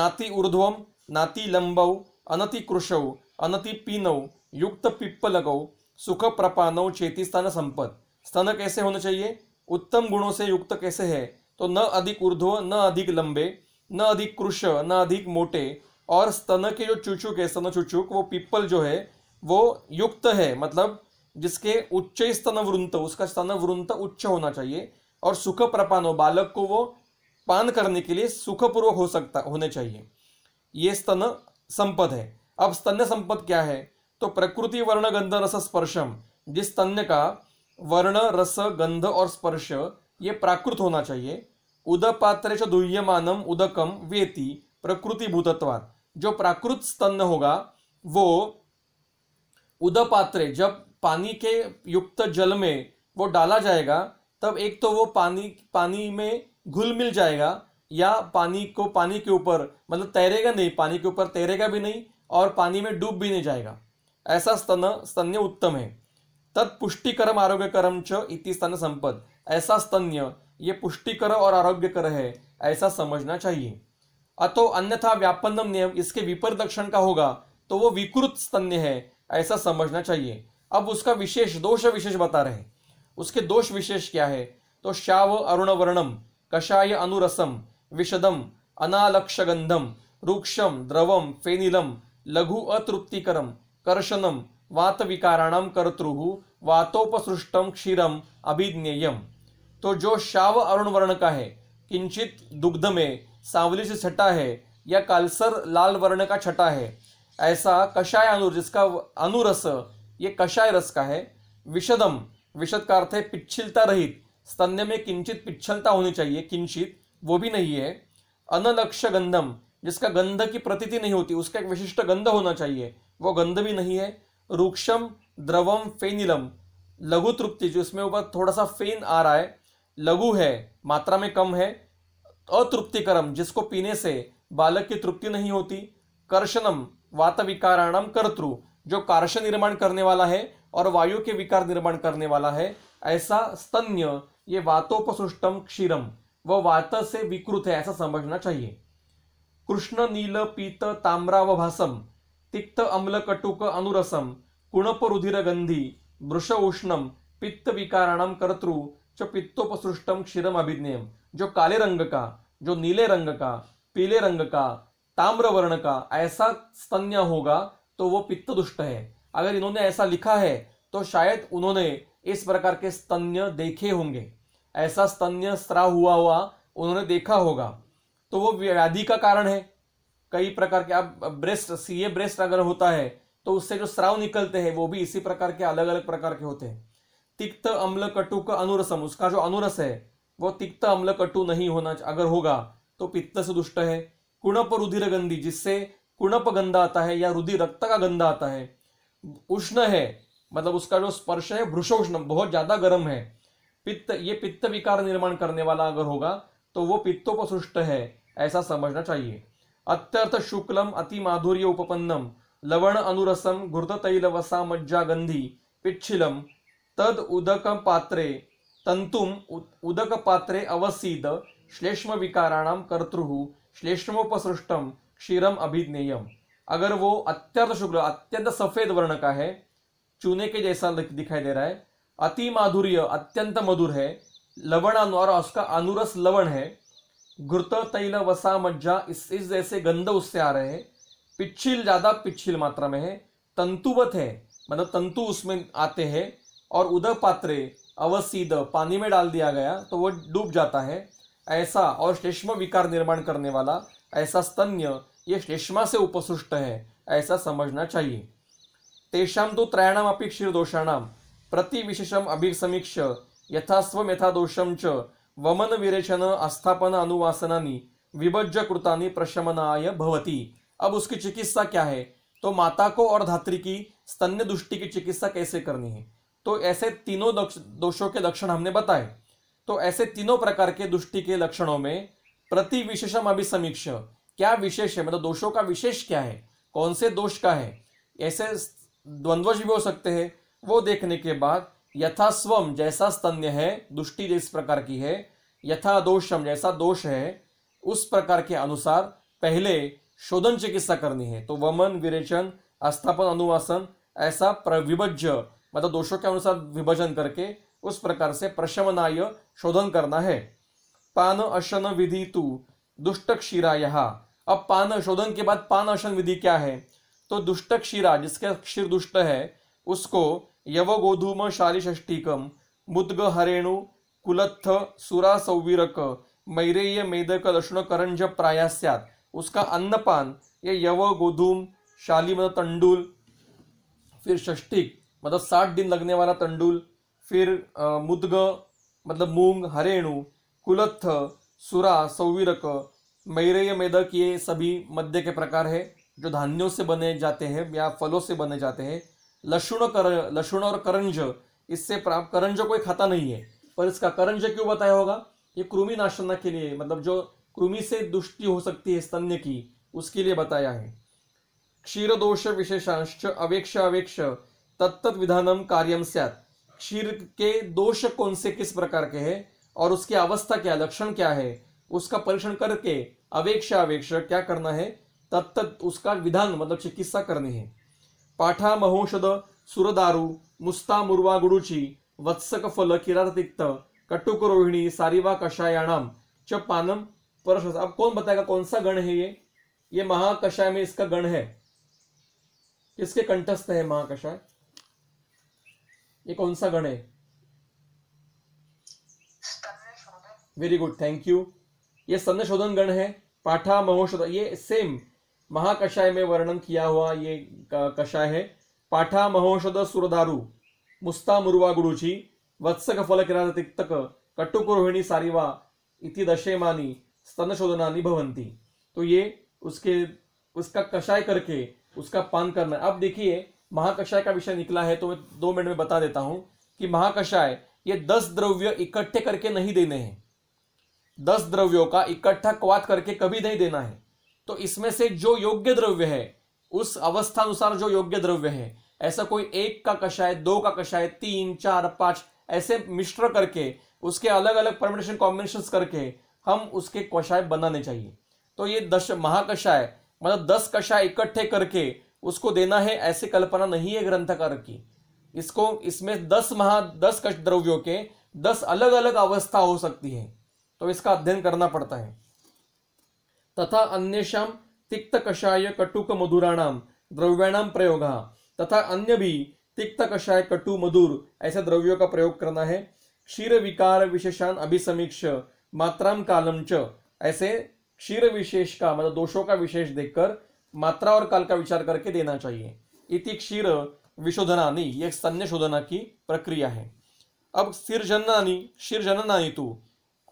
नाति ऊर्ध्वम नाति लंबव अनति कृषव अनति पीनव युक्त पिप्पलगौ सुख प्रपानव चेती स्तन संपद स्तन कैसे होने चाहिए उत्तम गुणों से युक्त कैसे है तो न अधिक ऊर्ध्व न अधिक लंबे न अधिक कृश न अधिक मोटे और स्तन के जो चुचुक है स्तन चुचुक वो पीपल जो है वो युक्त है मतलब जिसके उच्च स्तन वृंत उसका स्तन वृंत उच्च होना चाहिए और सुख प्रपान हो बालक को वो पान करने के लिए सुखपूर्वक हो सकता होने चाहिए ये स्तन संपद है अब स्तन्य संपद क्या है तो प्रकृति वर्ण गंध रस स्पर्शम जिस स्तन्य का वर्ण रस गंध और स्पर्श ये प्राकृत होना चाहिए उदपात्रेश दुह्यमानम उदकम वेति प्रकृति भूतत्वात जो प्राकृत स्तन होगा वो उदपात्रे जब पानी के युक्त जल में वो डाला जाएगा तब एक तो वो पानी पानी में घुल मिल जाएगा या पानी को पानी के ऊपर मतलब तैरेगा नहीं पानी के ऊपर तैरेगा भी नहीं और पानी में डूब भी नहीं जाएगा ऐसा स्तन स्तन्य उत्तम है तत् पुष्टिकरम आरोग्यकरम च इति स्तन संपद ऐसा स्तन्य ये पुष्टिकर और आरोग्यकर है ऐसा समझना चाहिए अतो अन्यथा व्यापन्नम नियम इसके विपर दक्षण का होगा तो वो विकृत स्तन्य है ऐसा समझना चाहिए अब उसका विशेष दोष विशेष बता रहे उसके दोष विशेष क्या है तो शाव वर्णम कषाय अनुरसम विशदम अनालक्षगंधम रूक्षम द्रवम फेनिलम लघु अतृप्तिकरम कर्शनम वातविकाराणाम कर्तृः वातोपसृष्टम क्षीरम अभिज्ञेयम तो जो शाव अरुण वर्ण का है किंचित दुग्ध में सांवली से छटा है या कालसर लाल वर्ण का छटा है ऐसा कषाय अनु जिसका अनुरस ये कषाय रस का है विशदम विशद का अर्थ है पिच्छिलता रहित स्तन्य में किंचित पिच्छलता होनी चाहिए किंचित वो भी नहीं है अनलक्ष गंधम जिसका गंध की प्रतीति नहीं होती उसका एक विशिष्ट गंध होना चाहिए वो गंध भी नहीं है रूक्षम द्रवम फेनिलम लघु तृप्ति जो इसमें ऊपर थोड़ा सा फेन आ रहा है लघु है मात्रा में कम है अतृप्तिकरम जिसको पीने से बालक की तृप्ति नहीं होती कर्षणम वात विकाराणम कर्तृ जो कार्ष निर्माण करने वाला है और वायु के विकार निर्माण करने वाला है ऐसा स्तन्य ये वातोपसुष्टम क्षीरम वह वात से विकृत है ऐसा समझना चाहिए कृष्ण नील पीत ताम्रा व भासम तिक्त अम्ल कटुक अनुरसम कुणप रुधिर गंधी वृष उष्णम पित्त विकाराणाम कर्तृ च पित्तोपसृष्टम क्षीरम अभिज्ञेम जो काले रंग का जो नीले रंग का पीले रंग का ताम्र वर्ण का ऐसा स्तन्य होगा तो वो पित्त दुष्ट है अगर इन्होंने ऐसा लिखा है तो शायद उन्होंने इस प्रकार के स्तन्य देखे होंगे ऐसा स्तन्य स्त्राव हुआ हुआ उन्होंने देखा होगा तो वो व्याधि का कारण है कई प्रकार के अब ब्रेस्ट सीए ब्रेस्ट अगर होता है तो उससे जो स्राव निकलते हैं वो भी इसी प्रकार के अलग अलग प्रकार के होते हैं तिक्त अम्ल कटु का अनुरसम उसका जो अनुरस है वो तिक्त अम्ल कटु नहीं होना अगर होगा तो पित्त से दुष्ट है कुणप रुधिर गंधी जिससे कुणप गंदा आता है या रुधिर रक्त का गंदा आता है उष्ण है मतलब उसका जो स्पर्श है भ्रुषोष्ण बहुत ज्यादा गर्म है पित्त ये पित्त विकार निर्माण करने वाला अगर होगा तो वो सृष्ट है ऐसा समझना चाहिए अत्यर्थ शुक्लम अतिमाधुर्य उपपन्नम लवण अनुरसम वसा मज्जा गंधी पिच्छिलम तद उदक पात्रे तंतुम उदक पात्रे अवसीद श्लेष्म विकाराणाम कर्तृहु श्लेष्मोपसृष्टम क्षीरम अभिज्ञेयम अगर वो अत्यर्थ शुक्ल अत्यंत सफेद वर्ण का है चूने के जैसा दिखाई दे रहा है अति माधुर्य अत्यंत मधुर है लवण और उसका अनुरस लवण है गुरत तैल वसा मज्जा इस इस जैसे गंध उससे आ रहे हैं पिछिल ज़्यादा पिछिल मात्रा में है तंतुवत है मतलब तंतु उसमें आते हैं और उदर पात्रे अवसीद पानी में डाल दिया गया तो वह डूब जाता है ऐसा और श्लेष्म विकार निर्माण करने वाला ऐसा स्तन्य ये श्लेष्मा से उपसुष्ट है ऐसा समझना चाहिए तेषाम तो त्रयाणाम अपी क्षीर दोषाणाम विशेषम अभिसमीक्ष यथास्व यथा दोषम च वमन विरेचन अस्थापन अनुवासनानी विभज्य कृतानी प्रशमनाय भवती अब उसकी चिकित्सा क्या है तो माता को और धात्री की स्तन्य दुष्टि की चिकित्सा कैसे करनी है तो ऐसे तीनों दोषों के लक्षण हमने बताए तो ऐसे तीनों प्रकार के दुष्टि के लक्षणों में प्रति विशेषम अभी समीक्ष क्या विशेष है मतलब दोषों का विशेष क्या है कौन से दोष का है ऐसे द्वंद्वज भी हो सकते हैं वो देखने के बाद यथास्वम जैसा स्तन्य है दुष्टि जिस प्रकार की है यथा दोषम जैसा दोष है उस प्रकार के अनुसार पहले शोधन चिकित्सा करनी है तो वमन विरेचन अस्थापन अनुवासन ऐसा प्रविभज्य मतलब दोषों के अनुसार विभजन करके उस प्रकार से प्रशमनाय शोधन करना है पान अशन विधि तु दुष्ट क्षीरा यहाँ अब पान शोधन के बाद पान अशन विधि क्या है तो दुष्ट क्षीरा जिसका क्षीर दुष्ट है उसको यव शाली शालिषष्टिकम मुद्ग हरेणु कुलत्थ सुरा सौवीरक मैरेय मेदक लक्षण करंज प्रायास्यात उसका अन्नपान ये यव गोधूम शाली मतलब तंडुल फिर षष्टिक मतलब साठ दिन लगने वाला तंडुल फिर मुद्ग मतलब मूंग हरेणु कुलत्थ सुरा सौवीरक मैरेय मेदक ये सभी मध्य के प्रकार है जो धान्यों से बने जाते हैं या फलों से बने जाते हैं लशुण कर लक्षुण और करंज इससे प्राप्त करंज कोई खाता नहीं है पर इसका करंज क्यों बताया होगा ये कृमि नाशना के लिए मतलब जो कृमि से दुष्टि हो सकती है स्तन्य की उसके लिए बताया है क्षीर दोष विशेषांश अवेक्ष अवेक्ष तत्त विधानम कार्यम सैत क्षीर के दोष कौन से किस प्रकार के हैं और उसकी अवस्था क्या लक्षण क्या है उसका परीक्षण करके अवेक्ष अवेक्ष क्या करना है तत्त उसका विधान मतलब चिकित्सा करनी है पाठा महौषध सुरदारू मुस्ता मुर्वा गुडुची वत्सक फल किरातिक्त कटुक रोहिणी सारिवा कषायाणाम च पानम परस अब कौन बताएगा कौन सा गण है ये ये महाकषाय में इसका गण है किसके कंठस्थ है महाकषाय ये कौन सा गण है वेरी गुड थैंक यू ये सन्न शोधन गण है पाठा महोषध ये सेम महाकषाय में वर्णन किया हुआ ये कषाय है पाठा महोषध सुरदारू मुस्ता मुर्वा गुडूची वत्सक फल तिक्तक कट्टुकुरोहिणी सारिवा इति दशेमानी शोधना भवंती तो ये उसके उसका कषाय करके उसका पान करना अब देखिए महाकषाय का विषय निकला है तो मैं दो मिनट में बता देता हूं कि महाकषाय ये दस द्रव्य इकट्ठे करके नहीं देने हैं दस द्रव्यों का इकट्ठा क्वात करके कभी नहीं देना है तो इसमें से जो योग्य द्रव्य है उस अवस्था अनुसार जो योग्य द्रव्य है ऐसा कोई एक का कषाय दो का कषाय तीन चार पांच ऐसे मिश्र करके उसके अलग अलग परमिटेशन कॉम्बिनेशन करके हम उसके कषाय बनाने चाहिए तो ये दश महाकषाय मतलब दस कषाय इकट्ठे करके उसको देना है ऐसी कल्पना नहीं है ग्रंथकार की इसको इसमें दस महा दस कष द्रव्यों के दस अलग अलग अवस्था हो सकती है तो इसका अध्ययन करना पड़ता है तथा कषाय कटुक मधुराणाम द्रव्याणाम प्रयोग तथा अन्य भी तिक्त कषाय कटु मधुर ऐसे द्रव्यों का प्रयोग करना है क्षीर विकार विशेषान अभिसमीक्ष मात्राम कालम च ऐसे क्षीर विशेष का मतलब दोषों का विशेष देखकर मात्रा और काल का विचार करके देना चाहिए इति क्षीर विशोधनानी यह सन्य शोधना की प्रक्रिया है अब क्षीर शीर्जननानी तू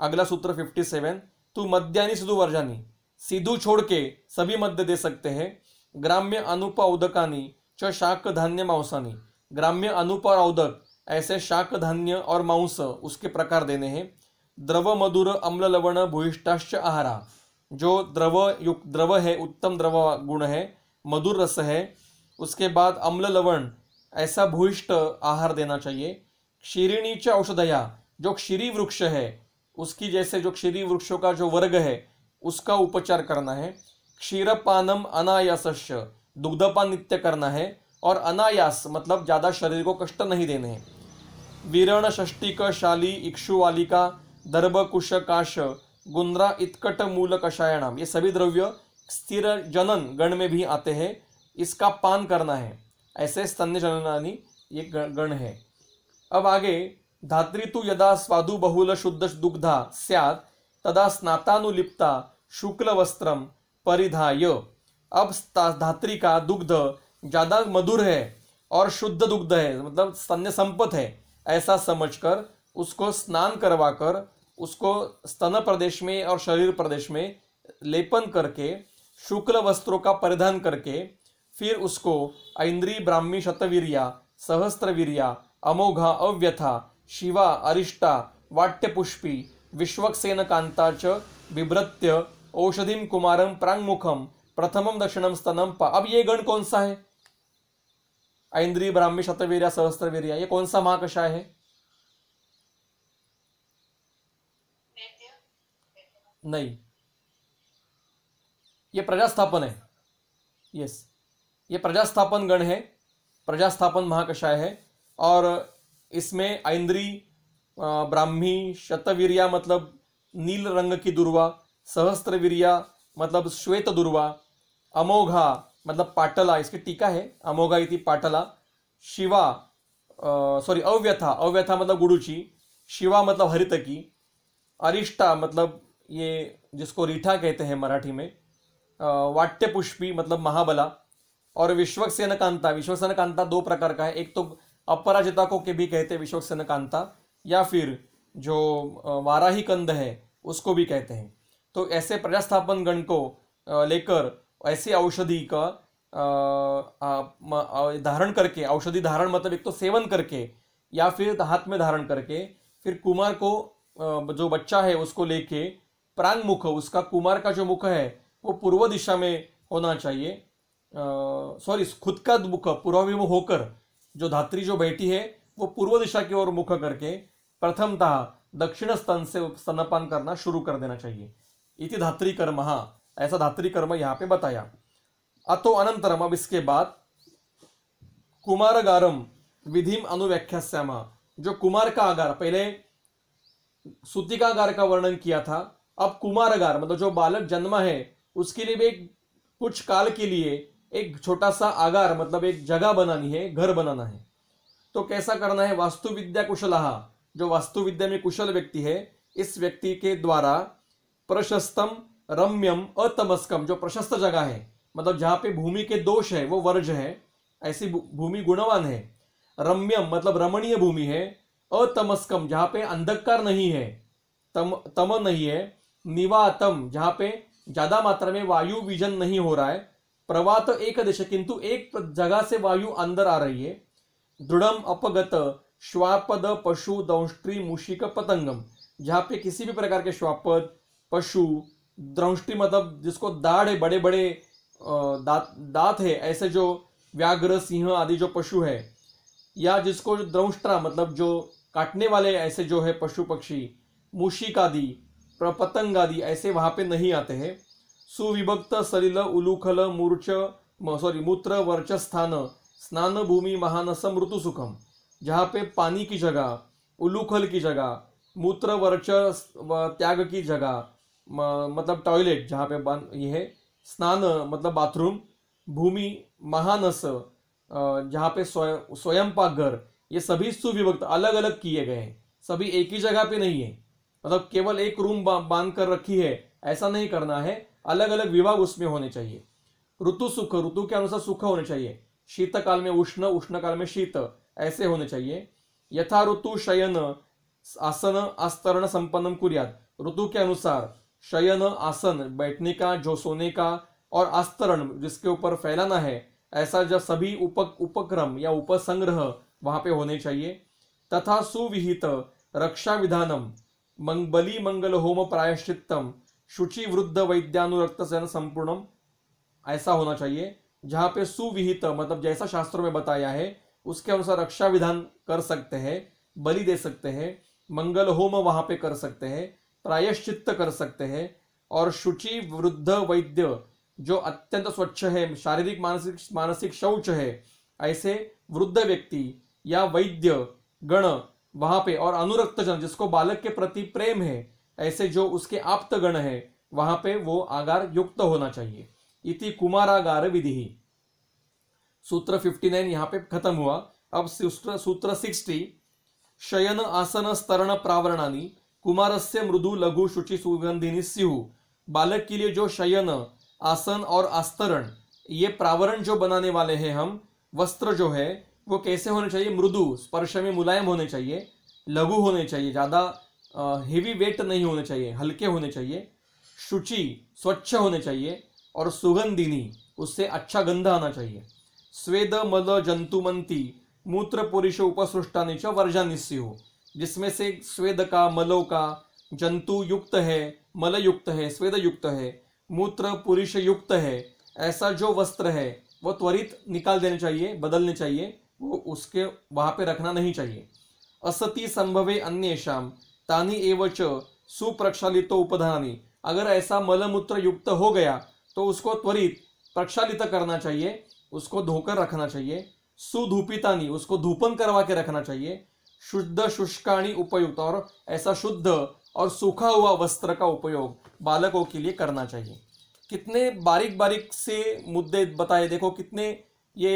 अगला सूत्र फिफ्टी सेवन तू मध्यानी सिधु वर्जानी सिद्धू छोड़ के सभी मध्य दे सकते हैं ग्राम्य अनुपा उदकानी च शाक धान्य मांसानी ग्राम्य अनुपा औदक ऐसे शाक धान्य और मांस उसके प्रकार देने हैं द्रव मधुर अम्ल लवण भूष्टाश्च आहारा जो द्रव युक्त द्रव है उत्तम द्रव गुण है मधुर रस है उसके बाद अम्ल लवण ऐसा भूयिष्ठ आहार देना चाहिए च औषधया जो क्षीरी वृक्ष है उसकी जैसे जो क्षीरी वृक्षों का जो वर्ग है उसका उपचार करना है क्षीरपानम अनायासश दुग्धपान नित्य करना है और अनायास मतलब ज़्यादा शरीर को कष्ट नहीं देने हैं वीरण षष्टिक शाली इक्षुवालिका दर्भ कुश काश गुंद्रा इतकट मूल कषायणाम ये सभी द्रव्य स्थिर जनन गण में भी आते हैं इसका पान करना है ऐसे स्तन्य जननानी ये गण है अब आगे धातृतु यदा स्वादु बहुल शुद्ध दुग्धा स्याद तदा स्नातानुलिप्ता वस्त्र परिधाय अब धात्री का दुग्ध ज़्यादा मधुर है और शुद्ध दुग्ध है मतलब स्तन्य संपत है ऐसा समझकर उसको स्नान करवाकर उसको स्तन प्रदेश में और शरीर प्रदेश में लेपन करके शुक्ल वस्त्रों का परिधान करके फिर उसको ऐन्द्री ब्राह्मी शतवीरिया सहस्त्रवीरिया अमोघा अव्यथा शिवा अरिष्टा वाट्यपुष्पी विश्वक्सेन च विभ्रत्य औषधिम कुमारम प्रांगमुखम प्रथमम दक्षिणम स्तनम पा अब ये गण कौन सा है ऐन्द्रीय ब्राह्मी शतवीर सहस्त्रवीर ये कौन सा महाकषाय है नहीं ये प्रजास्थापन है यस ये प्रजास्थापन गण है प्रजास्थापन महाकषाय है और इसमें ऐन्द्रीय ब्राह्मी शतवीरिया मतलब नील रंग की दुर्वा सहस्त्रवीरिया मतलब श्वेत दुर्वा अमोघा मतलब पाटला इसकी टीका है अमोघा इति पाटला शिवा सॉरी अव्यथा अव्यथा मतलब गुड़ूची शिवा मतलब हरित की अरिष्टा मतलब ये जिसको रीठा कहते हैं मराठी में वाट्यपुष्पी मतलब महाबला और विश्वक कांता विश्वक कांता दो प्रकार का है एक तो अपराजिता को के भी कहते हैं विश्वक कांता या फिर जो वाराही कंद है उसको भी कहते हैं तो ऐसे प्रजास्थापन गण को लेकर ऐसी औषधि का धारण करके औषधि धारण मतलब एक तो सेवन करके या फिर हाथ में धारण करके फिर कुमार को जो बच्चा है उसको लेके प्रांग मुख उसका कुमार का जो मुख है वो पूर्व दिशा में होना चाहिए सॉरी खुद का मुख पूर्वाभिमुख होकर जो धात्री जो बैठी है वो पूर्व दिशा की ओर मुख करके प्रथमतः दक्षिण स्तन से स्तनपान करना शुरू कर देना चाहिए इति धात्री कर्म हाँ ऐसा धात्री कर्म यहाँ पे बताया अतो अनंतरम अब इसके बाद गारम विधिम अनुव्याख्या जो कुमार का आगार पहले सुतिकागार का वर्णन किया था अब कुमारगार मतलब जो बालक जन्मा है उसके लिए भी एक कुछ काल के लिए एक छोटा सा आगार मतलब एक जगह बनानी है घर बनाना है तो कैसा करना है वास्तु विद्या कुशलहा जो वास्तु विद्या में कुशल व्यक्ति है इस व्यक्ति के द्वारा प्रशस्तम रम्यम अतमस्कम जो प्रशस्त जगह है मतलब जहाँ पे भूमि के दोष है वो वर्ज है ऐसी भूमि गुणवान है रम्यम मतलब रमणीय भूमि है अतमस्कम जहाँ पे अंधकार नहीं है तम तम नहीं है निवातम जहाँ पे ज़्यादा मात्रा में वायु विजन नहीं हो रहा है प्रवाह तो एक दिशा किंतु एक जगह से वायु अंदर आ रही है दृढ़म अपगत श्वापद पशु दंष्ट्री मूषिक पतंगम जहाँ पे किसी भी प्रकार के श्वापद पशु द्रंष्टि मतलब जिसको दाढ़ है बड़े बड़े दांत दांत है ऐसे जो व्याघ्र सिंह आदि जो पशु है या जिसको द्रंष्ट्रा मतलब जो काटने वाले ऐसे जो है पशु पक्षी मूषिक आदि पतंग आदि ऐसे वहाँ पे नहीं आते हैं सुविभक्त सलिल उलूखल मूर्छ सॉरी मूत्र वर्चस्थान स्नान महानसम महानस मृतुसुखम जहाँ पे पानी की जगह उलूखल की जगह मूत्र वर्च त्याग की जगह मतलब टॉयलेट जहाँ पे बन ये है स्नान मतलब बाथरूम भूमि महानस जहाँ पे स्वयं स्वयं पाकघर ये सभी सुविभक्त अलग अलग किए गए हैं सभी एक ही जगह पे नहीं है मतलब केवल एक रूम बांध कर रखी है ऐसा नहीं करना है अलग अलग विभाग उसमें होने चाहिए ऋतु सुख ऋतु के अनुसार सुख होने चाहिए शीतकाल में उष्ण उष्ण काल में शीत ऐसे होने चाहिए यथा ऋतु शयन आसन आस्तरण संपन्नम कुरियात ऋतु के अनुसार शयन आसन बैठने का जो सोने का और आस्तरण जिसके ऊपर फैलाना है ऐसा जब सभी उपक उपक्रम या उपसंग्रह वहां पे होने चाहिए तथा सुविहित रक्षा विधानम मंग बलि मंगल होम प्रायश्चितम शुचि वृद्ध वैद्यानुरक्त सन संपूर्णम ऐसा होना चाहिए जहाँ पे सुविहित मतलब जैसा शास्त्रों में बताया है उसके अनुसार रक्षा विधान कर सकते हैं बलि दे सकते हैं मंगल होम वहां पे कर सकते हैं प्रायश्चित कर सकते हैं और शुचि वृद्ध वैद्य जो अत्यंत स्वच्छ है शारीरिक मानसिक मानसिक शौच है ऐसे वृद्ध व्यक्ति या वैद्य गण वहां पे और अनुरक्त जन जिसको बालक के प्रति प्रेम है ऐसे जो उसके आप्त गण है वहां पे वो आगार युक्त होना चाहिए इति कुमारागार विधि सूत्र 59 यहाँ पे खत्म हुआ अब सूत्र सूत्र 60 शयन आसन स्तरण प्रावरणानी कुमार से मृदु लघु शुचि सुगंधिनी स्यु बालक के लिए जो शयन आसन और आस्तरण ये प्रावरण जो बनाने वाले हैं हम वस्त्र जो है वो कैसे होने चाहिए मृदु स्पर्श में मुलायम होने चाहिए लघु होने चाहिए ज़्यादा हेवी वेट नहीं होने चाहिए हल्के होने चाहिए शुचि स्वच्छ होने चाहिए और सुगंधिनी उससे अच्छा गंध आना चाहिए स्वेद मल जंतुमंती मूत्र पुरुष उपसृष्टानी च वर्जानिस्यो जिसमें से स्वेद का मलो का जंतु युक्त है मल युक्त है स्वेद युक्त है मूत्र पुरुष युक्त है ऐसा जो वस्त्र है वो त्वरित निकाल देने चाहिए बदलने चाहिए वो उसके वहाँ पे रखना नहीं चाहिए असति संभवे अन्य शाम तानी एवच सुप्रक्षालित उपधानी अगर ऐसा मलमूत्र युक्त हो गया तो उसको त्वरित प्रक्षालित करना चाहिए उसको धोकर रखना चाहिए सुधूपितानी उसको धूपन करवा के रखना चाहिए शुद्ध शुष्काणी उपयुक्त और ऐसा शुद्ध और सूखा हुआ वस्त्र का उपयोग बालकों के लिए करना चाहिए कितने बारीक बारीक से मुद्दे बताए देखो कितने ये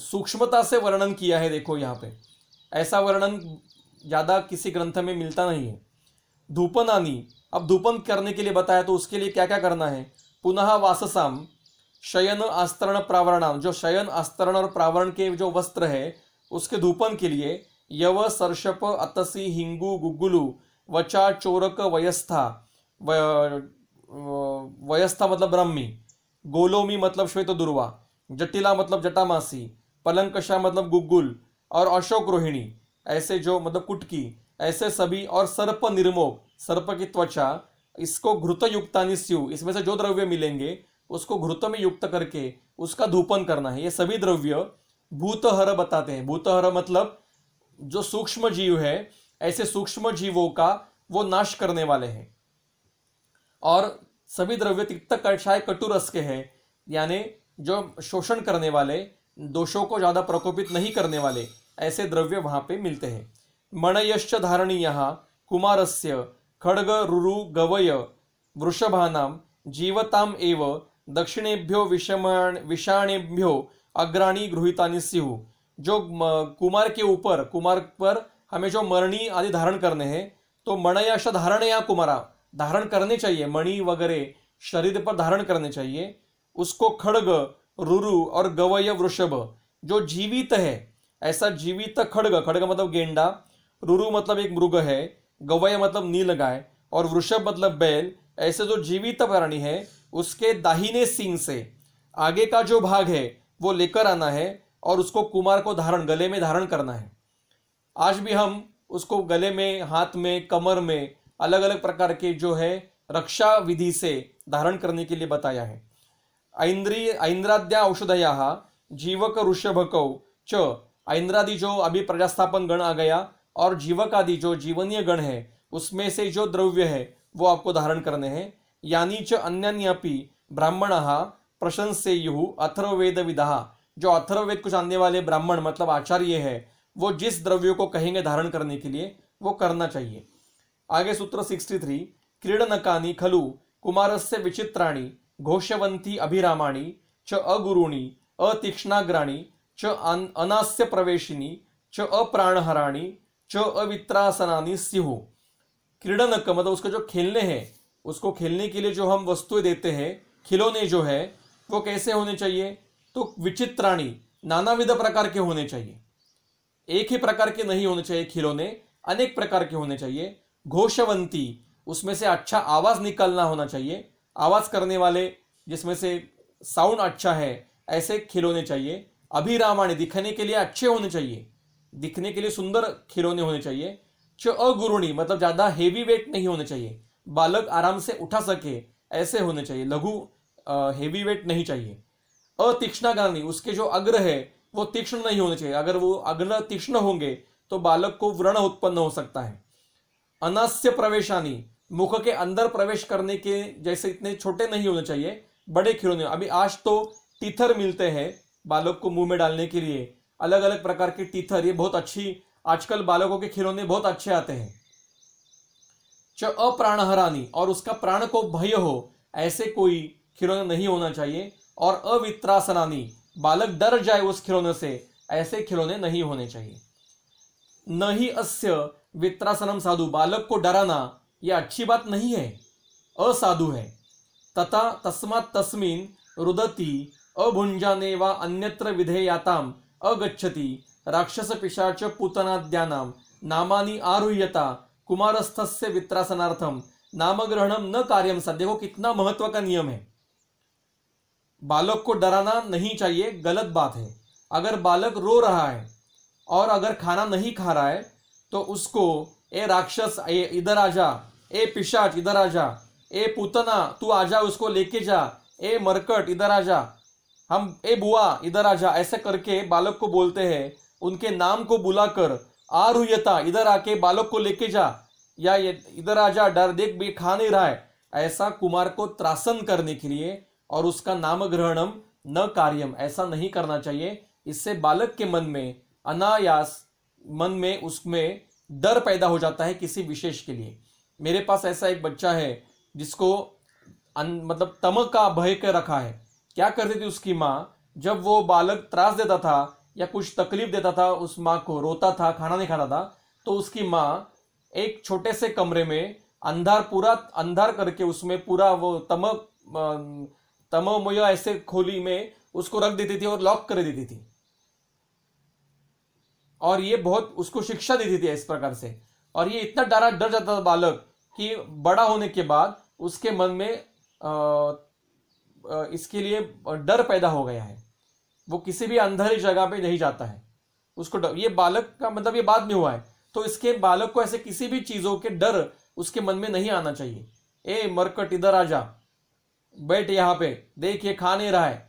सूक्ष्मता से वर्णन किया है देखो यहाँ पे ऐसा वर्णन ज़्यादा किसी ग्रंथ में मिलता नहीं है धूपन आनी अब धूपन करने के लिए बताया तो उसके लिए क्या क्या करना है पुनः वाससाम शयन आस्तरण प्रावरण जो शयन आस्तरण और प्रावरण के जो वस्त्र है उसके धूपन के लिए यव सर्षप अतसी हिंगू गुगुलू वचा चोरक वयस्था वयस्था मतलब ब्रह्मी गोलोमी मतलब श्वेत दुर्वा जटिला मतलब जटामासी पलंकशा मतलब गुगुल और अशोक रोहिणी ऐसे जो मतलब कुटकी ऐसे सभी और सर्प निर्मोक सर्प की त्वचा इसको घृत युक्तानी स्यू इसमें से जो द्रव्य मिलेंगे उसको घृत में युक्त करके उसका धूपन करना है ये सभी द्रव्य भूतहर बताते हैं भूतहर मतलब जो सूक्ष्म जीव है ऐसे सूक्ष्म जीवों का वो नाश करने वाले हैं और सभी द्रव्य तिक्त कक्षाएं कटु रस के हैं यानी जो शोषण करने वाले दोषों को ज़्यादा प्रकोपित नहीं करने वाले ऐसे द्रव्य वहां पे मिलते हैं मणयश्च धारणी यहाँ कुमारस्य खड़ग रुरु गवय वृषभानाम जीवताम एवं दक्षिणेभ्यो विषमण विषाणेभ्यो अग्राणी गृहितानी स्यु जो कुमार के ऊपर कुमार पर हमें जो मरणी आदि धारण करने हैं तो मणयाश धारण या कुमारा धारण करने चाहिए मणि वगैरह शरीर पर धारण करने चाहिए उसको खड़ग रुरु और गवय वृषभ जो जीवित है ऐसा जीवित खड़ग खड़ग मतलब गेंडा रुरु मतलब एक मृग है गवय मतलब नील गाय और वृषभ मतलब बैल ऐसे जो जीवित प्राणी है उसके दाहिने सिंह से आगे का जो भाग है वो लेकर आना है और उसको कुमार को धारण गले में धारण करना है आज भी हम उसको गले में हाथ में कमर में अलग अलग प्रकार के जो है रक्षा विधि से धारण करने के लिए बताया है ऐन्द्रीय ऐन्द्राद्या औषधया जीवक ऋषभकौ च ऐन्द्रादि जो अभी प्रजास्थापन गण आ गया और जीवक आदि जो जीवनीय गण है उसमें से जो द्रव्य है वो आपको धारण करने हैं यानी च अन्यान्यपि ब्राह्मण प्रशंसे यु अथर्ववेद विधा जो अथर्ववेद को जानने वाले ब्राह्मण मतलब आचार्य है वो जिस द्रव्य को कहेंगे धारण करने के लिए वो करना चाहिए आगे सूत्र सिक्सटी थ्री क्रीडनकानी खलु कुमारस्य विचित्राणी घोषवंती अभिरामाणी च अगुरुणी अतीक्ष्णाग्राणी च अनास्य प्रवेशिनी च अप्राणहराणी च अवित्रासनानी सिहु क्रीडनक मतलब उसका जो खेलने हैं उसको खेलने के लिए जो हम वस्तुएं देते हैं खिलौने जो है वो कैसे होने चाहिए तो विचित्राणी नानाविध प्रकार के होने चाहिए एक ही प्रकार के नहीं होने चाहिए खिलौने अनेक प्रकार के होने चाहिए घोषवंती उसमें से अच्छा आवाज़ निकलना होना चाहिए आवाज़ करने वाले जिसमें से साउंड अच्छा है ऐसे खिलौने चाहिए अभिरामाण दिखने के लिए अच्छे होने चाहिए दिखने के लिए सुंदर खिलौने होने चाहिए चुरुणी अगुरुणी मतलब ज़्यादा हेवी वेट नहीं होने चाहिए बालक आराम से उठा सके ऐसे होने चाहिए लघु हेवी वेट नहीं चाहिए अतीक्ष्णाग्राणी उसके जो अग्र है वो तीक्ष्ण नहीं होने चाहिए अगर वो अग्र तीक्ष्ण होंगे तो बालक को व्रण उत्पन्न हो सकता है अनास्य प्रवेशानी मुख के अंदर प्रवेश करने के जैसे इतने छोटे नहीं होने चाहिए बड़े खिलौने अभी आज तो टीथर मिलते हैं बालक को मुंह में डालने के लिए अलग अलग प्रकार के टीथर ये बहुत अच्छी आजकल बालकों के खिलौने बहुत अच्छे आते हैं च अप्राणहरानी और उसका प्राण को भय हो ऐसे कोई खिलौने नहीं होना चाहिए और अवित्रासनानी बालक डर जाए उस खिलौने से ऐसे खिलौने नहीं होने चाहिए न ही अस्य वित्रासनम साधु बालक को डराना यह अच्छी बात नहीं है असाधु है तथा तस्मा तस्मिन रुदती अभुंजाने व अन्यत्र विधेयताम अगच्छति राक्षस पिशाच पुतनाद्यानाम नामानी आरुह्यता कुमारस्थ से वित्रासनार्थम नाम ग्रहणम न कार्यम सा देखो कितना महत्व का नियम है बालक को डराना नहीं चाहिए गलत बात है अगर बालक रो रहा है और अगर खाना नहीं खा रहा है तो उसको ए राक्षस ए इधर आ जा ए पिशाच इधर आ जा ए पुतना तू आ जा उसको लेके जा ए मरकट इधर आ जा हम ए बुआ इधर आ जा ऐसे करके बालक को बोलते हैं उनके नाम को बुलाकर आरुयता इधर आके बालक को लेके जा या इधर आ जा डर देख भी खा नहीं रहा है ऐसा कुमार को त्रासन करने के लिए और उसका नाम ग्रहणम न कार्यम ऐसा नहीं करना चाहिए इससे बालक के मन में अनायास मन में उसमें डर पैदा हो जाता है किसी विशेष के लिए मेरे पास ऐसा एक बच्चा है जिसको अन, मतलब तम का भय कर रखा है क्या करती थी उसकी माँ जब वो बालक त्रास देता था या कुछ तकलीफ देता था उस माँ को रोता था खाना नहीं खाता था तो उसकी माँ एक छोटे से कमरे में अंधार पूरा अंधार करके उसमें पूरा वो तम तमोमय ऐसे खोली में उसको रख देती थी और लॉक कर देती थी और ये बहुत उसको शिक्षा देती थी इस प्रकार से और ये इतना डरा डर जाता था बालक कि बड़ा होने के बाद उसके मन में आ, इसके लिए डर पैदा हो गया है वो किसी भी अंधेरी जगह पे नहीं जाता है उसको डर ये बालक का मतलब ये बाद में हुआ है तो इसके बालक को ऐसे किसी भी चीज़ों के डर उसके मन में नहीं आना चाहिए ए मरकट इधर आ जा बैठ यहाँ पे देख ये खा नहीं रहा है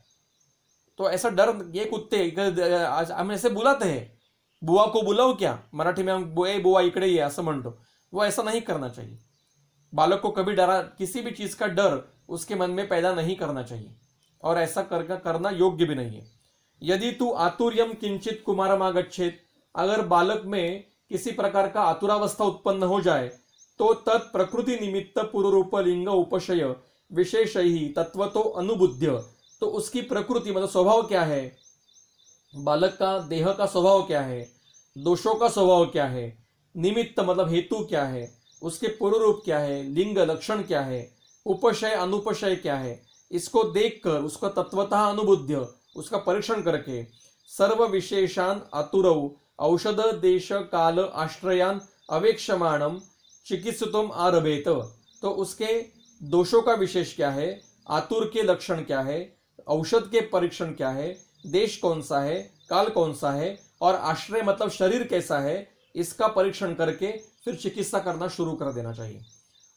तो ऐसा डर ये कुत्ते हम ऐसे बुलाते हैं बुआ को बुलाओ क्या मराठी में हम ए बुआ इकडे ही ऐसा मन वो ऐसा नहीं करना चाहिए बालक को कभी डरा किसी भी चीज़ का डर उसके मन में पैदा नहीं करना चाहिए और ऐसा कर, करना योग्य भी नहीं है यदि तू आतुर्यम किंचित कुमारम आगच्छेत अगर बालक में किसी प्रकार का आतुरावस्था उत्पन्न हो जाए तो तत् प्रकृति निमित्त पूर्वरूप लिंग उपशय विशेष ही तत्व तो अनुबुद्ध तो उसकी प्रकृति मतलब स्वभाव क्या है बालक का देह का स्वभाव क्या है दोषों का स्वभाव क्या है निमित्त मतलब हेतु क्या है उसके पूर्व रूप क्या है लिंग लक्षण क्या है उपशय अनुपशय क्या है इसको देखकर उसका तत्वतः अनुबुद्ध उसका परीक्षण करके सर्व विशेषान आतुरव औषध देश काल आश्रयान अवेक्षमाणम चिकित्सुतम आरभेत तो उसके दोषों का विशेष क्या है आतुर के लक्षण क्या है औषध के परीक्षण क्या है देश कौन सा है काल कौन सा है और आश्रय मतलब शरीर कैसा है इसका परीक्षण करके फिर चिकित्सा करना शुरू कर देना चाहिए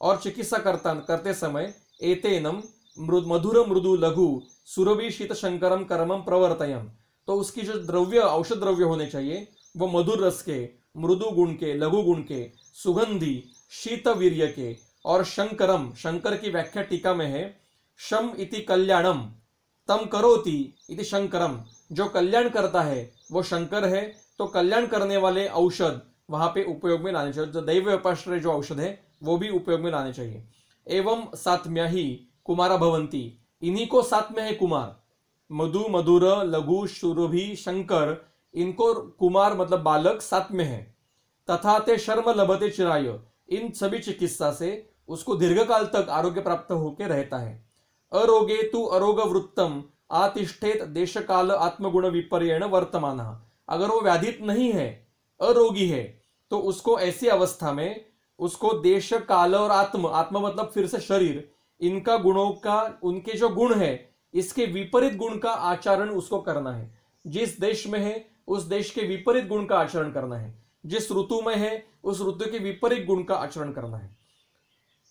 और चिकित्सा करता करते समय एतेनम मृद मधुर मृदु लघु सुरभि शीत शंकरम कर्मम प्रवर्तयम तो उसकी जो द्रव्य औषध द्रव्य होने चाहिए वो मधुर रस के मृदु गुण के लघु गुण के सुगंधी शीत वीर्य के और शंकरम शंकर की व्याख्या टीका में है शम इति कल्याणम तम करोति इति शंकरम जो कल्याण करता है वो शंकर है तो कल्याण करने वाले औषध वहां पे उपयोग में लाने चाहिए जो दैव उपाश्रय जो औषध है वो भी उपयोग में लाने चाहिए एवं सातम्या ही कुमारा भवंती इन्हीं को साथ में है कुमार मधु मधुर लघु शुरुभि शंकर इनको कुमार मतलब बालक साथ में है तथा ते शर्म लभते चिराय इन सभी चिकित्सा से उसको दीर्घकाल तक आरोग्य प्राप्त होकर रहता है अरोगे तु अरोग वृत्तम आतिष्ठेत देश काल आत्मगुण विपर्यण वर्तमान अगर वो व्याधित नहीं है अरोगी है तो उसको ऐसी अवस्था में उसको देश काल और आत्म आत्म मतलब फिर से शरीर इनका गुणों का उनके जो गुण है इसके विपरीत गुण का आचरण उसको करना है जिस देश में है उस देश के विपरीत गुण का आचरण करना है जिस ऋतु में है उस ऋतु के विपरीत गुण का आचरण करना है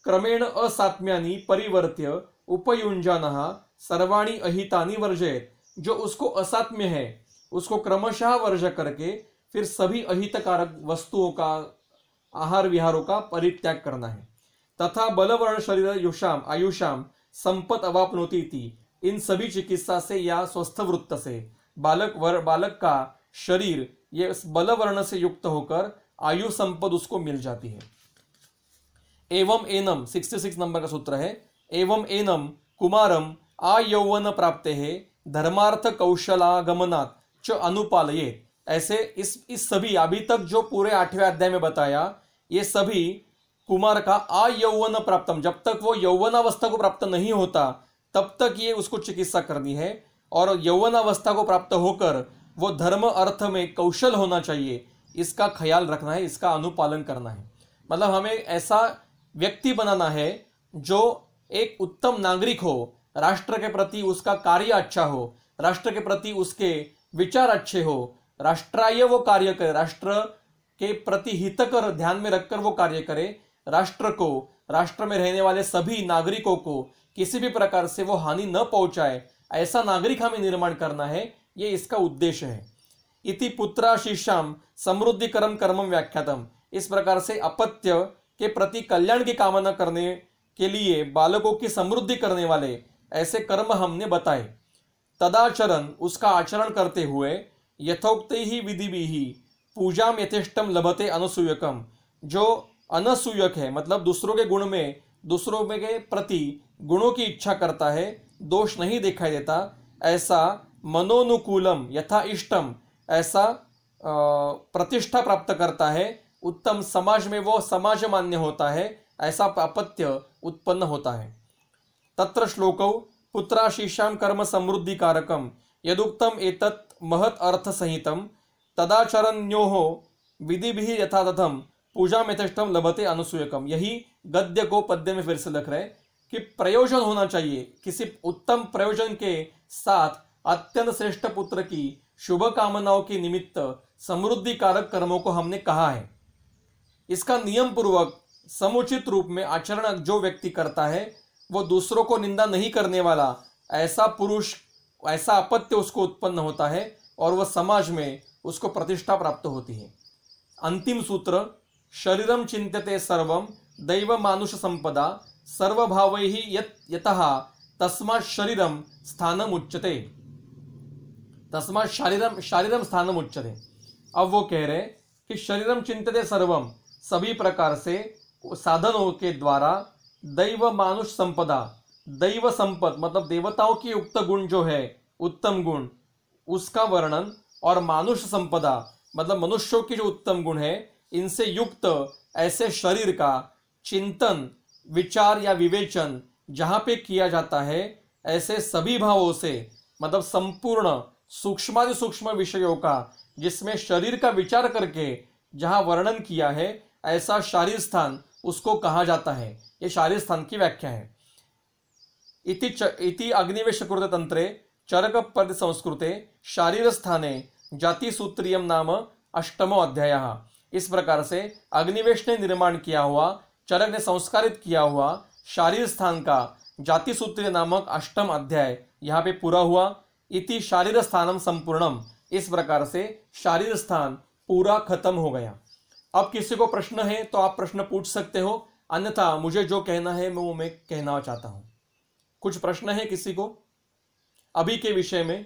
क्रमेण असात्म्यानी परिवर्त्य उपयुंजन सर्वाणी अहितानी वर्जय जो उसको असात्म्य है उसको क्रमशः वर्ज करके फिर सभी अहितकारक वस्तुओं का आहार विहारों का परित्याग करना है तथा बलवर्ण शरीर युषाम आयुषाम संपत अवापनोती थी इन सभी चिकित्सा से या स्वस्थ वृत्त से बालक वर बालक का शरीर ये बलवर्ण से युक्त होकर आयु संपद उसको मिल जाती है एवं एनम सिक्स नंबर का सूत्र है एवं एनम कुमारम आयौवन प्राप्त है धर्मार्थ कौशलागमनात् च अनुपालये ऐसे इस इस सभी अभी तक जो पूरे आठवें अध्याय में बताया ये सभी कुमार का अयौवन प्राप्तम जब तक वो यौवनावस्था को प्राप्त नहीं होता तब तक ये उसको चिकित्सा करनी है और यौवनावस्था को प्राप्त होकर वो धर्म अर्थ में कौशल होना चाहिए इसका ख्याल रखना है इसका अनुपालन करना है मतलब हमें ऐसा व्यक्ति बनाना है जो एक उत्तम नागरिक हो राष्ट्र के प्रति उसका कार्य अच्छा हो राष्ट्र के प्रति उसके विचार अच्छे हो राष्ट्राय वो कार्य करे राष्ट्र के प्रति हितकर ध्यान में रखकर वो कार्य करे राष्ट्र को राष्ट्र में रहने वाले सभी नागरिकों को किसी भी प्रकार से वो हानि न पहुंचाए ऐसा नागरिक हमें निर्माण करना है ये इसका उद्देश्य है इति पुत्रा शिष्याम समृद्धिकरम कर्मम व्याख्यातम इस प्रकार से अपत्य के प्रति कल्याण की कामना करने के लिए बालकों की समृद्धि करने वाले ऐसे कर्म हमने बताए तदाचरण उसका आचरण करते हुए यथोक्त ही विधि भी ही पूजा यथेष्टम लभते अनुसूयकम जो अनसूयक है मतलब दूसरों के गुण में दूसरों में के प्रति गुणों की इच्छा करता है दोष नहीं दिखाई देता ऐसा मनोनुकूलम यथा इष्टम ऐसा प्रतिष्ठा प्राप्त करता है उत्तम समाज में वो समाज मान्य होता है ऐसा अपत्य उत्पन्न होता है तत्र श्लोकौ पुत्राशीषां कर्म समृद्धि कारकम यदुक्तम एतत् महत अर्थ संहितम तदाचरण्यो विधि यथा तथम पूजा मेथष्टम लभते अनुसूयकम यही गद्य को पद्य में फिर से लिख रहे कि प्रयोजन होना चाहिए किसी उत्तम प्रयोजन के साथ अत्यंत श्रेष्ठ पुत्र की शुभ कामनाओं के निमित्त समृद्धि कारक कर्मों को हमने कहा है इसका नियम पूर्वक समुचित रूप में आचरण जो व्यक्ति करता है वो दूसरों को निंदा नहीं करने वाला ऐसा पुरुष ऐसा अपत्य उसको उत्पन्न होता है और वह समाज में उसको प्रतिष्ठा प्राप्त होती है अंतिम सूत्र शरीर चिंतते सर्वम दैव मानुष संपदा सर्वभाव ही यतः तस्मा शरीर स्थान उच्चते तस्मा शारीर शारीर स्थान उच्चते अब वो कह रहे कि शरीरम चिंतते सर्वम सभी प्रकार से साधनों के द्वारा दैव मानुष संपदा दैव संपद मतलब देवताओं की उक्त गुण जो है उत्तम गुण उसका वर्णन और मानुष संपदा मतलब मनुष्यों की जो उत्तम गुण है इनसे युक्त ऐसे शरीर का चिंतन विचार या विवेचन जहाँ पे किया जाता है ऐसे सभी भावों से मतलब संपूर्ण सूक्ष्मादि सूक्ष्म विषयों का जिसमें शरीर का विचार करके जहाँ वर्णन किया है ऐसा शारीर स्थान उसको कहा जाता है ये शारीर स्थान की व्याख्या है इति च इति अग्निवेश तंत्रे चरक पद संस्कृते जाति जातिसूत्रीय नाम अष्टमो अध्याय इस प्रकार से अग्निवेश ने निर्माण किया हुआ चरक ने संस्कारित किया हुआ शारीर स्थान का जाति सूत्र नामक अष्टम अध्याय यहाँ पे पूरा हुआ इति शारीर स्थानम संपूर्णम इस प्रकार से शारीर स्थान पूरा खत्म हो गया अब किसी को प्रश्न है तो आप प्रश्न पूछ सकते हो अन्यथा मुझे जो कहना है मैं वो मैं कहना चाहता हूँ कुछ प्रश्न है किसी को अभी के विषय में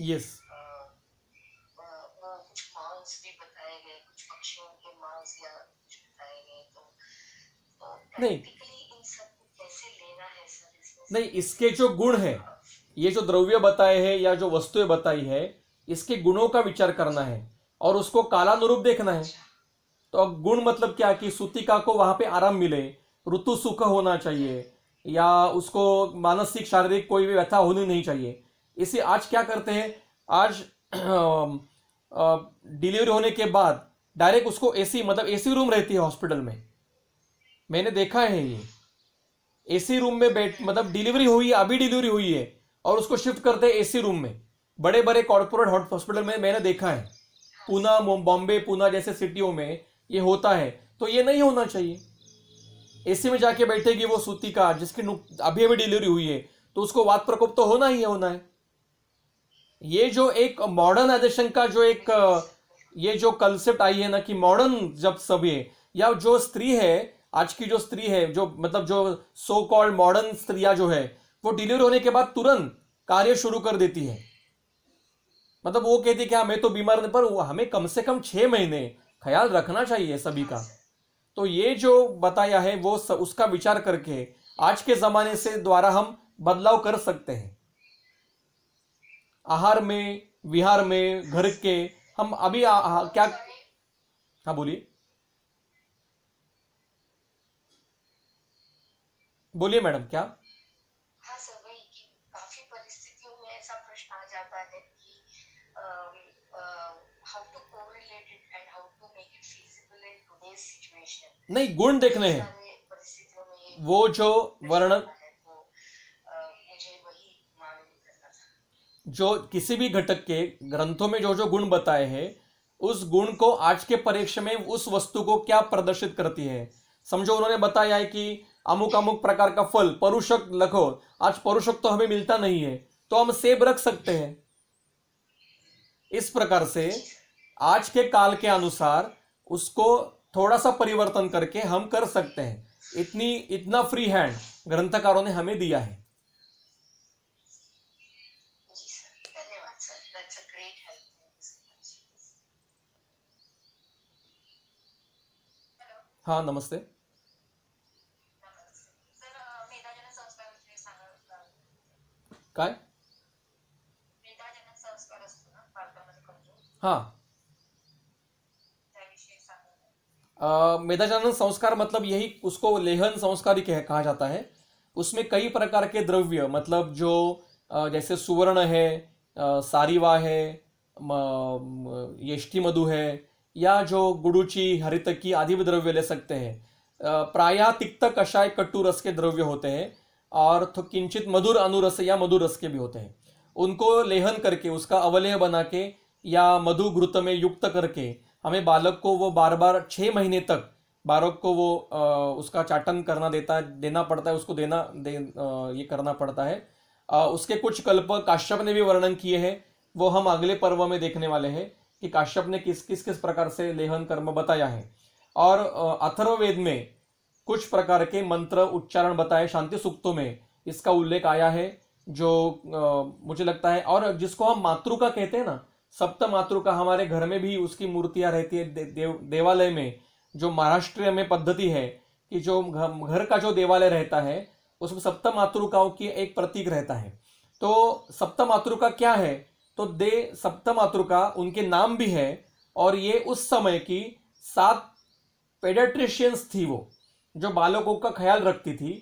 यस कुछ मांस भी बताए गए कुछ पक्षियों के मांस या कुछ बताए गए तो, तो नहीं नहीं इसके जो गुण है ये जो द्रव्य बताए हैं या जो वस्तुएं बताई है इसके गुणों का विचार करना है और उसको कालानुरूप देखना है अच्छा। तो अब गुण मतलब क्या कि सूतिका को वहां पे आराम मिले ऋतु सुख होना चाहिए या उसको मानसिक शारीरिक कोई भी व्यथा होनी नहीं चाहिए इसे आज क्या करते हैं आज डिलीवरी होने के बाद डायरेक्ट उसको एसी मतलब एसी रूम रहती है हॉस्पिटल में मैंने देखा है ये एसी रूम में बैठ मतलब डिलीवरी हुई है अभी डिलीवरी हुई है और उसको शिफ्ट करते हैं एसी रूम में बड़े बड़े कॉर्पोरेट हॉस्पिटल में मैंने देखा है पूना बॉम्बे पूना जैसे सिटियों में ये होता है तो ये नहीं होना चाहिए एसी में जाके बैठेगी वो सूती का जिसकी अभी अभी डिलीवरी हुई है तो उसको वाद प्रकोप तो होना ही होना है ये जो एक मॉडर्नाइजेशन का जो एक ये जो कंसेप्ट आई है ना कि मॉडर्न जब सभी या जो स्त्री है आज की जो स्त्री है जो मतलब जो सो कॉल्ड मॉडर्न स्त्रियां जो है वो डिलीवर होने के बाद तुरंत कार्य शुरू कर देती है मतलब वो कहती है कि हमें तो बीमार नहीं पर हमें कम से कम छह महीने ख्याल रखना चाहिए सभी का तो ये जो बताया है वो उसका विचार करके आज के ज़माने से द्वारा हम बदलाव कर सकते हैं आहार में विहार में घर के हम अभी आ, आ, क्या हाँ बोलिए बोलिए मैडम क्या नहीं गुण देखने हैं वो जो वर्णन जो किसी भी घटक के ग्रंथों में जो जो गुण बताए हैं उस गुण को आज के परीक्षा में उस वस्तु को क्या प्रदर्शित करती है समझो उन्होंने बताया है कि अमुक अमुक प्रकार का फल परुषक लखो आज परुषक तो हमें मिलता नहीं है तो हम सेब रख सकते हैं इस प्रकार से आज के काल के अनुसार उसको थोड़ा सा परिवर्तन करके हम कर सकते हैं इतनी इतना फ्री हैंड ग्रंथकारों ने हमें दिया है हाँ नमस्ते काय हाँ मेधाजनन संस्कार मतलब यही उसको लेहन संस्कार ही कहा जाता है उसमें कई प्रकार के द्रव्य मतलब जो जैसे सुवर्ण है सारीवा है यष्टि मधु है या जो गुड़ूची हरितकी आदि भी द्रव्य ले सकते हैं प्रायः तिक्त कषाय कट्टू रस के द्रव्य होते हैं और तो किंचित मधुर अनुरस या मधुर रस के भी होते हैं उनको लेहन करके उसका अवलेह बना के या मधु घृत में युक्त करके हमें बालक को वो बार बार छः महीने तक बालक को वो आ, उसका चाटन करना देता देना पड़ता है उसको देना दे आ, ये करना पड़ता है आ, उसके कुछ कल्प काश्यप ने भी वर्णन किए हैं वो हम अगले पर्व में देखने वाले हैं कि काश्यप ने किस किस किस प्रकार से लेहन कर्म बताया है और अथर्ववेद में कुछ प्रकार के मंत्र उच्चारण बताए शांति सूक्तों में इसका उल्लेख आया है जो आ, मुझे लगता है और जिसको हम मातृका कहते हैं ना सप्त मातृका हमारे घर में भी उसकी मूर्तियां रहती है दे, देव, देवालय में जो महाराष्ट्र में पद्धति है कि जो घर का जो देवालय रहता है उसमें सप्त मातृकाओं की एक प्रतीक रहता है तो सप्त मातृका क्या है तो दे सप्तमातृका उनके नाम भी है और ये उस समय की सात पेडेट्रिशियंस थी वो जो बालकों का ख्याल रखती थी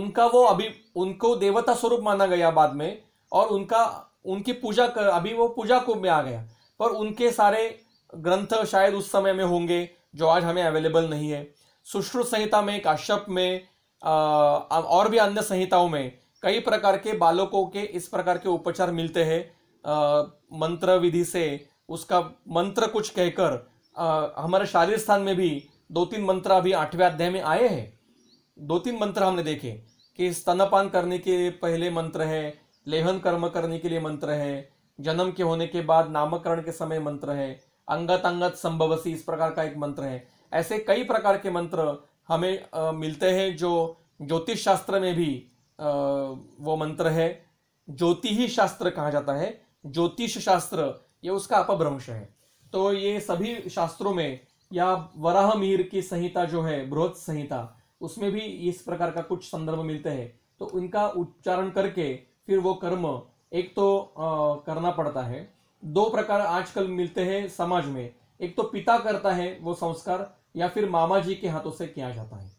उनका वो अभी उनको देवता स्वरूप माना गया बाद में और उनका उनकी पूजा कर अभी वो पूजा कुंभ में आ गया पर उनके सारे ग्रंथ शायद उस समय में होंगे जो आज हमें अवेलेबल नहीं है सुश्रुत संहिता में काश्यप में आ, और भी अन्य संहिताओं में कई प्रकार के बालकों के इस प्रकार के उपचार मिलते हैं मंत्र विधि से उसका मंत्र कुछ कहकर हमारे शारीर स्थान में भी दो तीन मंत्र अभी आठवें अध्याय में आए हैं दो तीन मंत्र हमने देखे कि स्तनपान करने के पहले मंत्र है लेहन कर्म करने के लिए मंत्र है जन्म के होने के बाद नामकरण के समय मंत्र है अंगत अंगत संभवसी इस प्रकार का एक मंत्र है ऐसे कई प्रकार के मंत्र हमें आ, मिलते हैं जो ज्योतिष शास्त्र में भी आ, वो मंत्र है ज्योति ही शास्त्र कहा जाता है ज्योतिष शास्त्र ये उसका अपभ्रंश है तो ये सभी शास्त्रों में या वराह मीर की संहिता जो है बृहत संहिता उसमें भी इस प्रकार का कुछ संदर्भ मिलते हैं तो उनका उच्चारण करके फिर वो कर्म एक तो आ, करना पड़ता है दो प्रकार आजकल मिलते हैं समाज में एक तो पिता करता है वो संस्कार या फिर मामा जी के हाथों से किया जाता है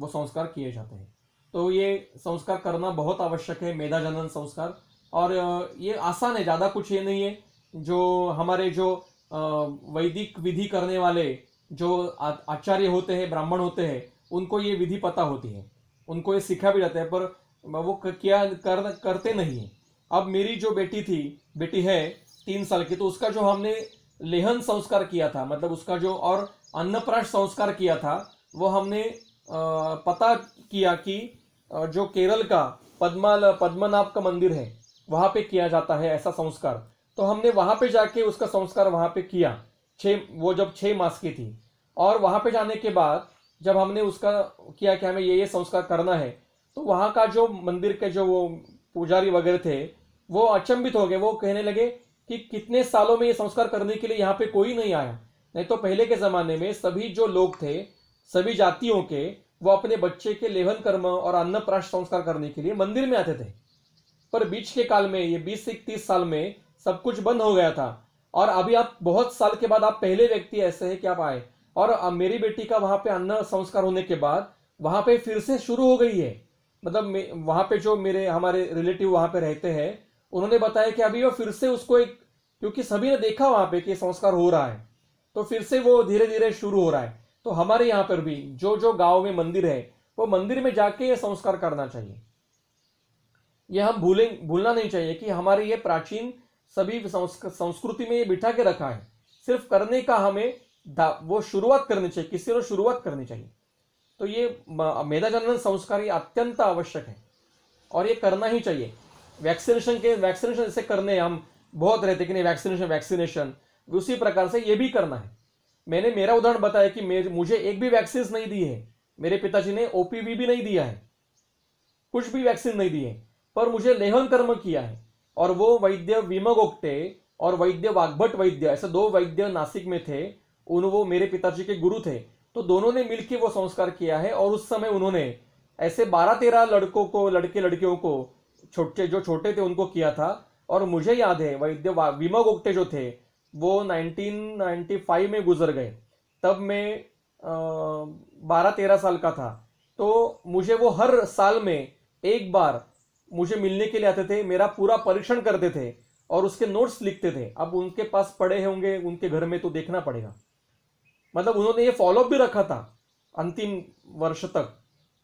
वो संस्कार किए जाते हैं तो ये संस्कार करना बहुत आवश्यक है मेधा जनन संस्कार और ये आसान है ज़्यादा कुछ ये नहीं है जो हमारे जो वैदिक विधि करने वाले जो आचार्य होते हैं ब्राह्मण होते हैं उनको ये विधि पता होती है उनको ये सीखा भी जाता है पर वो क्या कर करते नहीं है अब मेरी जो बेटी थी बेटी है तीन साल की तो उसका जो हमने लेहन संस्कार किया था मतलब उसका जो और अन्नप्राश संस्कार किया था वो हमने पता किया कि जो केरल का पद्मा पद्मनाभ का मंदिर है वहां पे किया जाता है ऐसा संस्कार तो हमने वहां पे जाके उसका संस्कार वहां पे किया छ वो जब छः मास की थी और वहां पे जाने के बाद जब हमने उसका किया कि हमें ये ये संस्कार करना है तो वहां का जो मंदिर के जो वो पुजारी वगैरह थे वो अचंभित हो गए वो कहने लगे कि कितने सालों में ये संस्कार करने के लिए यहाँ पे कोई नहीं आया नहीं तो पहले के ज़माने में सभी जो लोग थे सभी जातियों के वो अपने बच्चे के लेवन कर्म और अन्नप्राश संस्कार करने के लिए मंदिर में आते थे पर बीच के काल में ये बीस से इकतीस साल में सब कुछ बंद हो गया था और अभी आप बहुत साल के बाद आप पहले व्यक्ति ऐसे हैं कि आप आए और मेरी बेटी का वहां पे अन्न संस्कार होने के बाद वहां पे फिर से शुरू हो गई है मतलब वहां पे जो मेरे हमारे रिलेटिव वहां पे रहते हैं उन्होंने बताया कि अभी वो फिर से उसको एक क्योंकि सभी ने देखा वहाँ पे कि संस्कार हो रहा है तो फिर से वो धीरे धीरे शुरू हो रहा है तो हमारे यहाँ पर भी जो जो गाँव में मंदिर है वो मंदिर में जाके ये संस्कार करना चाहिए ये हम भूलें भूलना नहीं चाहिए कि हमारे ये प्राचीन सभी संस्कृति में ये बिठा के रखा है सिर्फ करने का हमें वो शुरुआत करनी चाहिए किसी को शुरुआत करनी चाहिए तो ये जनन संस्कार ये अत्यंत आवश्यक है और ये करना ही चाहिए वैक्सीनेशन के वैक्सीनेशन जैसे करने हम बहुत रहते कि नहीं वैक्सीनेशन वैक्सीनेशन उसी प्रकार से ये भी करना है मैंने मेरा उदाहरण बताया कि मुझे एक भी वैक्सीन नहीं दी है मेरे पिताजी ने ओपीवी भी नहीं दिया है कुछ भी वैक्सीन नहीं दी है पर मुझे लेहन कर्म किया है और वो वैद्य विमगोक्टे और वैद्य वाग्भट वैद्य ऐसे दो वैद्य नासिक में थे उन वो मेरे पिताजी के गुरु थे तो दोनों ने मिलकर वो संस्कार किया है और उस समय उन्होंने ऐसे बारह तेरह लड़कों को लड़के लड़कियों को छोटे जो छोटे थे उनको किया था और मुझे याद है वैद्य विमा गोगटे जो थे वो 1995 में गुजर गए तब मैं बारह तेरह साल का था तो मुझे वो हर साल में एक बार मुझे मिलने के लिए आते थे मेरा पूरा परीक्षण करते थे और उसके नोट्स लिखते थे अब उनके पास पड़े होंगे उनके घर में तो देखना पड़ेगा मतलब उन्होंने ये फॉलोअप भी रखा था अंतिम वर्ष तक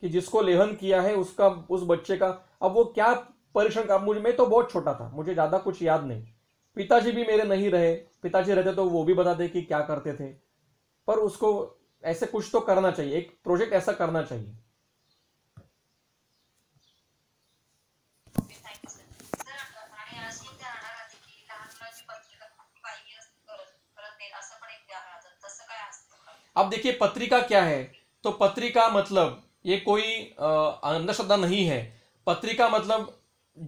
कि जिसको लेहन किया है उसका उस बच्चे का अब वो क्या परीक्षण का मुझे मैं तो बहुत छोटा था मुझे ज़्यादा कुछ याद नहीं पिताजी भी मेरे नहीं रहे पिताजी रहते तो वो भी बताते कि क्या करते थे पर उसको ऐसे कुछ तो करना चाहिए एक प्रोजेक्ट ऐसा करना चाहिए अब देखिए पत्रिका क्या है तो पत्रिका मतलब ये कोई अंधश्रद्धा नहीं है पत्रिका मतलब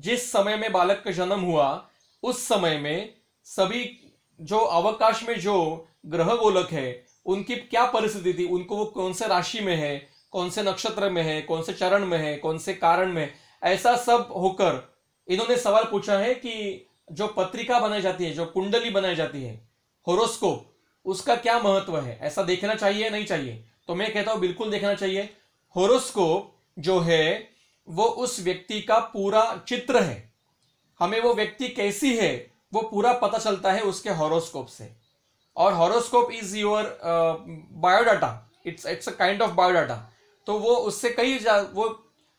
जिस समय में बालक का जन्म हुआ उस समय में सभी जो अवकाश में जो ग्रह गोलक है उनकी क्या परिस्थिति थी उनको वो कौन से राशि में है कौन से नक्षत्र में है कौन से चरण में है कौन से कारण में ऐसा सब होकर इन्होंने सवाल पूछा है कि जो पत्रिका बनाई जाती है जो कुंडली बनाई जाती है होरोस्कोप उसका क्या महत्व है ऐसा देखना चाहिए नहीं चाहिए तो मैं कहता हूं बिल्कुल देखना चाहिए होरोस्कोप जो है वो उस व्यक्ति का पूरा चित्र है हमें वो व्यक्ति कैसी है वो पूरा पता चलता है उसके हॉरोस्कोप से और horoscope is your biodata it's it's a kind of biodata तो वो उससे कई वो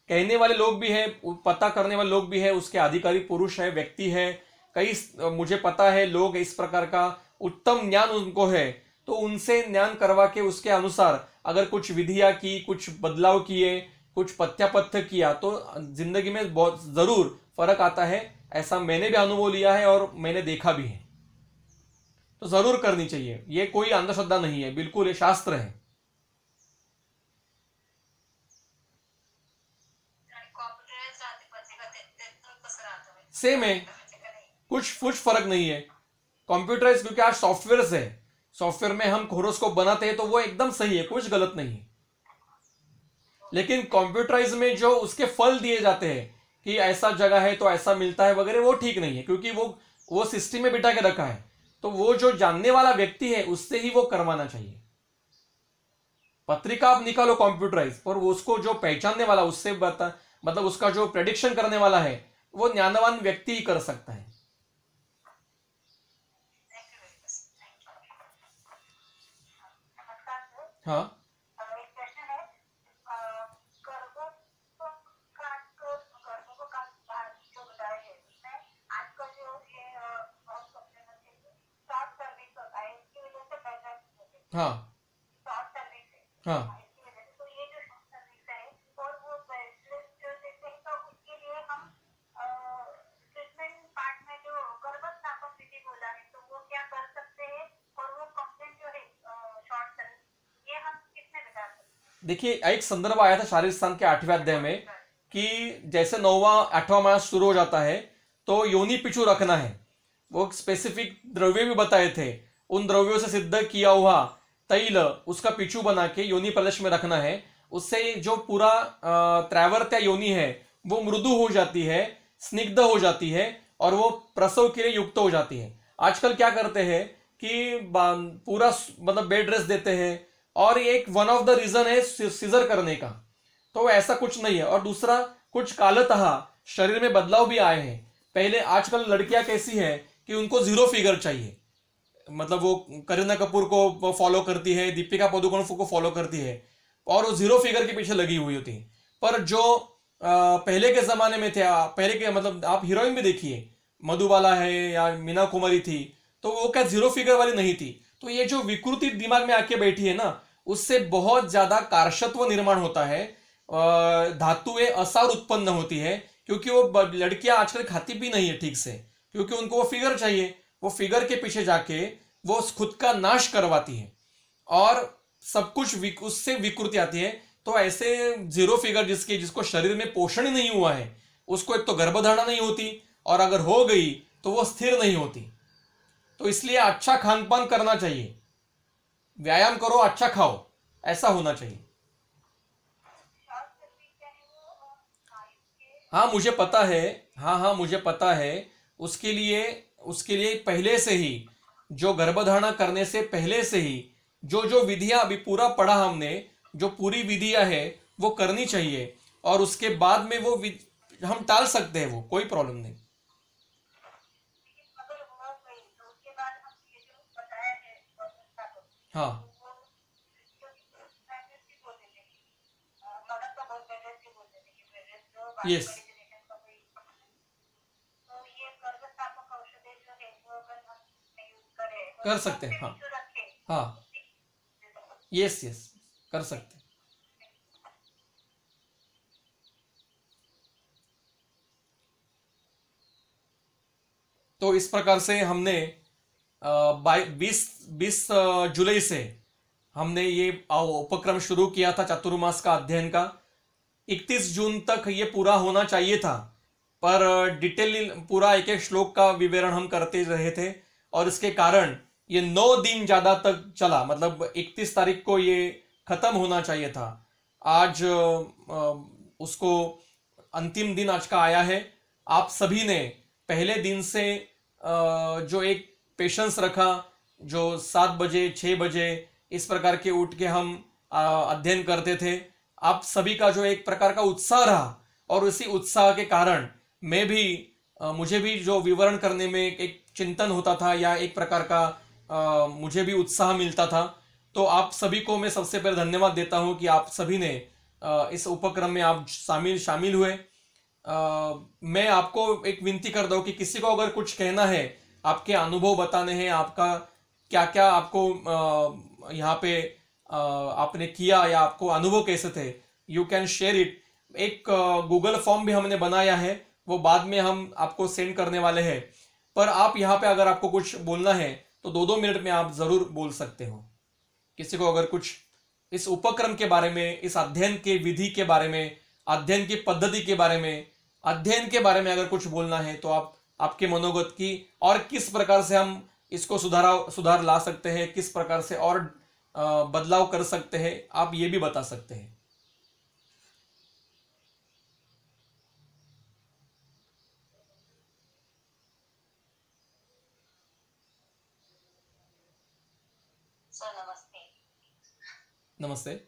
कहने वाले लोग भी हैं पता करने वाले लोग भी है उसके अधिकारी पुरुष है व्यक्ति है कई मुझे पता है लोग इस प्रकार का उत्तम ज्ञान उनको है तो उनसे ज्ञान करवा के उसके अनुसार अगर कुछ विधियाँ की कुछ बदलाव किए कुछ पथ्यापथ किया तो जिंदगी में बहुत ज़रूर फर्क आता है ऐसा मैंने भी अनुभव लिया है और मैंने देखा भी है तो ज़रूर करनी चाहिए ये कोई अंधश्रद्धा नहीं है बिल्कुल ये शास्त्र है सेम है कुछ कुछ फर्क नहीं है कंप्यूटराइज क्योंकि आज सॉफ्टवेयर है सॉफ्टवेयर में हम होरोस्कोप बनाते हैं तो वो एकदम सही है कुछ गलत नहीं है लेकिन कंप्यूटराइज में जो उसके फल दिए जाते हैं कि ऐसा जगह है तो ऐसा मिलता है वगैरह वो ठीक नहीं है क्योंकि वो वो सिस्टम में बिठा के रखा है तो वो जो जानने वाला व्यक्ति है उससे ही वो करवाना चाहिए पत्रिका आप निकालो कंप्यूटराइज और उसको जो पहचानने वाला उससे बता मतलब उसका जो प्रेडिक्शन करने वाला है वो ज्ञानवान व्यक्ति ही कर सकता है हाँ हाँ हाँ देखिए एक संदर्भ आया था शारीरिक स्थान के आठवें अध्याय में कि जैसे नौवा आठवां मास शुरू हो जाता है तो योनि पिछू रखना है वो स्पेसिफिक द्रव्य भी बताए थे उन द्रव्यों से सिद्ध किया हुआ तैल उसका पिछू बना के योनि प्रदेश में रखना है उससे जो पूरा त्रैवर्त्या योनि है वो मृदु हो जाती है स्निग्ध हो जाती है और वो प्रसव के लिए युक्त हो जाती है आजकल क्या करते हैं कि पूरा मतलब बेड रेस्ट देते हैं और एक वन ऑफ द रीजन है सीजर करने का तो ऐसा कुछ नहीं है और दूसरा कुछ कालतः शरीर में बदलाव भी आए हैं पहले आजकल लड़कियां कैसी है कि उनको जीरो फिगर चाहिए मतलब वो करीना कपूर को फॉलो करती है दीपिका पादुकोण को फॉलो करती है और वो जीरो फिगर के पीछे लगी हुई होती है पर जो आ, पहले के जमाने में थे पहले के मतलब आप हीरोइन भी देखिए मधुबाला है या मीना कुमारी थी तो वो क्या जीरो फिगर वाली नहीं थी तो ये जो विकृति दिमाग में आके बैठी है ना उससे बहुत ज़्यादा कारशत्व निर्माण होता है धातुएं असार उत्पन्न होती है क्योंकि वो लड़कियां आजकल खाती भी नहीं है ठीक से क्योंकि उनको वो फिगर चाहिए वो फिगर के पीछे जाके वो खुद का नाश करवाती है और सब कुछ विक, उससे विकृति आती है तो ऐसे जीरो फिगर जिसके जिसको शरीर में पोषण नहीं हुआ है उसको एक तो गर्भधारणा नहीं होती और अगर हो गई तो वो स्थिर नहीं होती तो इसलिए अच्छा खान पान करना चाहिए व्यायाम करो अच्छा खाओ ऐसा होना चाहिए हाँ मुझे पता है हाँ हाँ मुझे पता है उसके लिए उसके लिए पहले से ही जो गर्भधारणा करने से पहले से ही जो जो विधियाँ अभी पूरा पढ़ा हमने जो पूरी विधियां है वो करनी चाहिए और उसके बाद में वो हम टाल सकते हैं वो कोई प्रॉब्लम नहीं हाँ यस कर सकते हैं हाँ हाँ यस यस कर सकते हैं तो इस प्रकार से हमने बीस बीस जुलाई से हमने ये उपक्रम शुरू किया था चतुर्मास का अध्ययन का 31 जून तक ये पूरा होना चाहिए था पर डिटेल पूरा एक एक श्लोक का विवरण हम करते रहे थे और इसके कारण ये नौ दिन ज़्यादा तक चला मतलब 31 तारीख को ये ख़त्म होना चाहिए था आज उसको अंतिम दिन आज का आया है आप सभी ने पहले दिन से जो एक पेशेंस रखा जो सात बजे छः बजे इस प्रकार के उठ के हम अध्ययन करते थे आप सभी का जो एक प्रकार का उत्साह रहा और उसी उत्साह के कारण मैं भी मुझे भी जो विवरण करने में एक चिंतन होता था या एक प्रकार का आ, मुझे भी उत्साह मिलता था तो आप सभी को मैं सबसे पहले धन्यवाद देता हूँ कि आप सभी ने आ, इस उपक्रम में आप शामिल शामिल हुए आ, मैं आपको एक विनती करता हूँ कि किसी को अगर कुछ कहना है आपके अनुभव बताने हैं आपका क्या क्या आपको यहाँ पे आपने किया या आपको अनुभव कैसे थे यू कैन शेयर इट एक गूगल फॉर्म भी हमने बनाया है वो बाद में हम आपको सेंड करने वाले हैं पर आप यहाँ पे अगर आपको कुछ बोलना है तो दो दो मिनट में आप ज़रूर बोल सकते हो किसी को अगर कुछ इस उपक्रम के बारे में इस अध्ययन के विधि के बारे में अध्ययन की पद्धति के बारे में अध्ययन के बारे में अगर कुछ बोलना है तो आप आपके मनोगत की और किस प्रकार से हम इसको सुधारा सुधार ला सकते हैं किस प्रकार से और बदलाव कर सकते हैं आप ये भी बता सकते हैं नमस्ते नमस्ते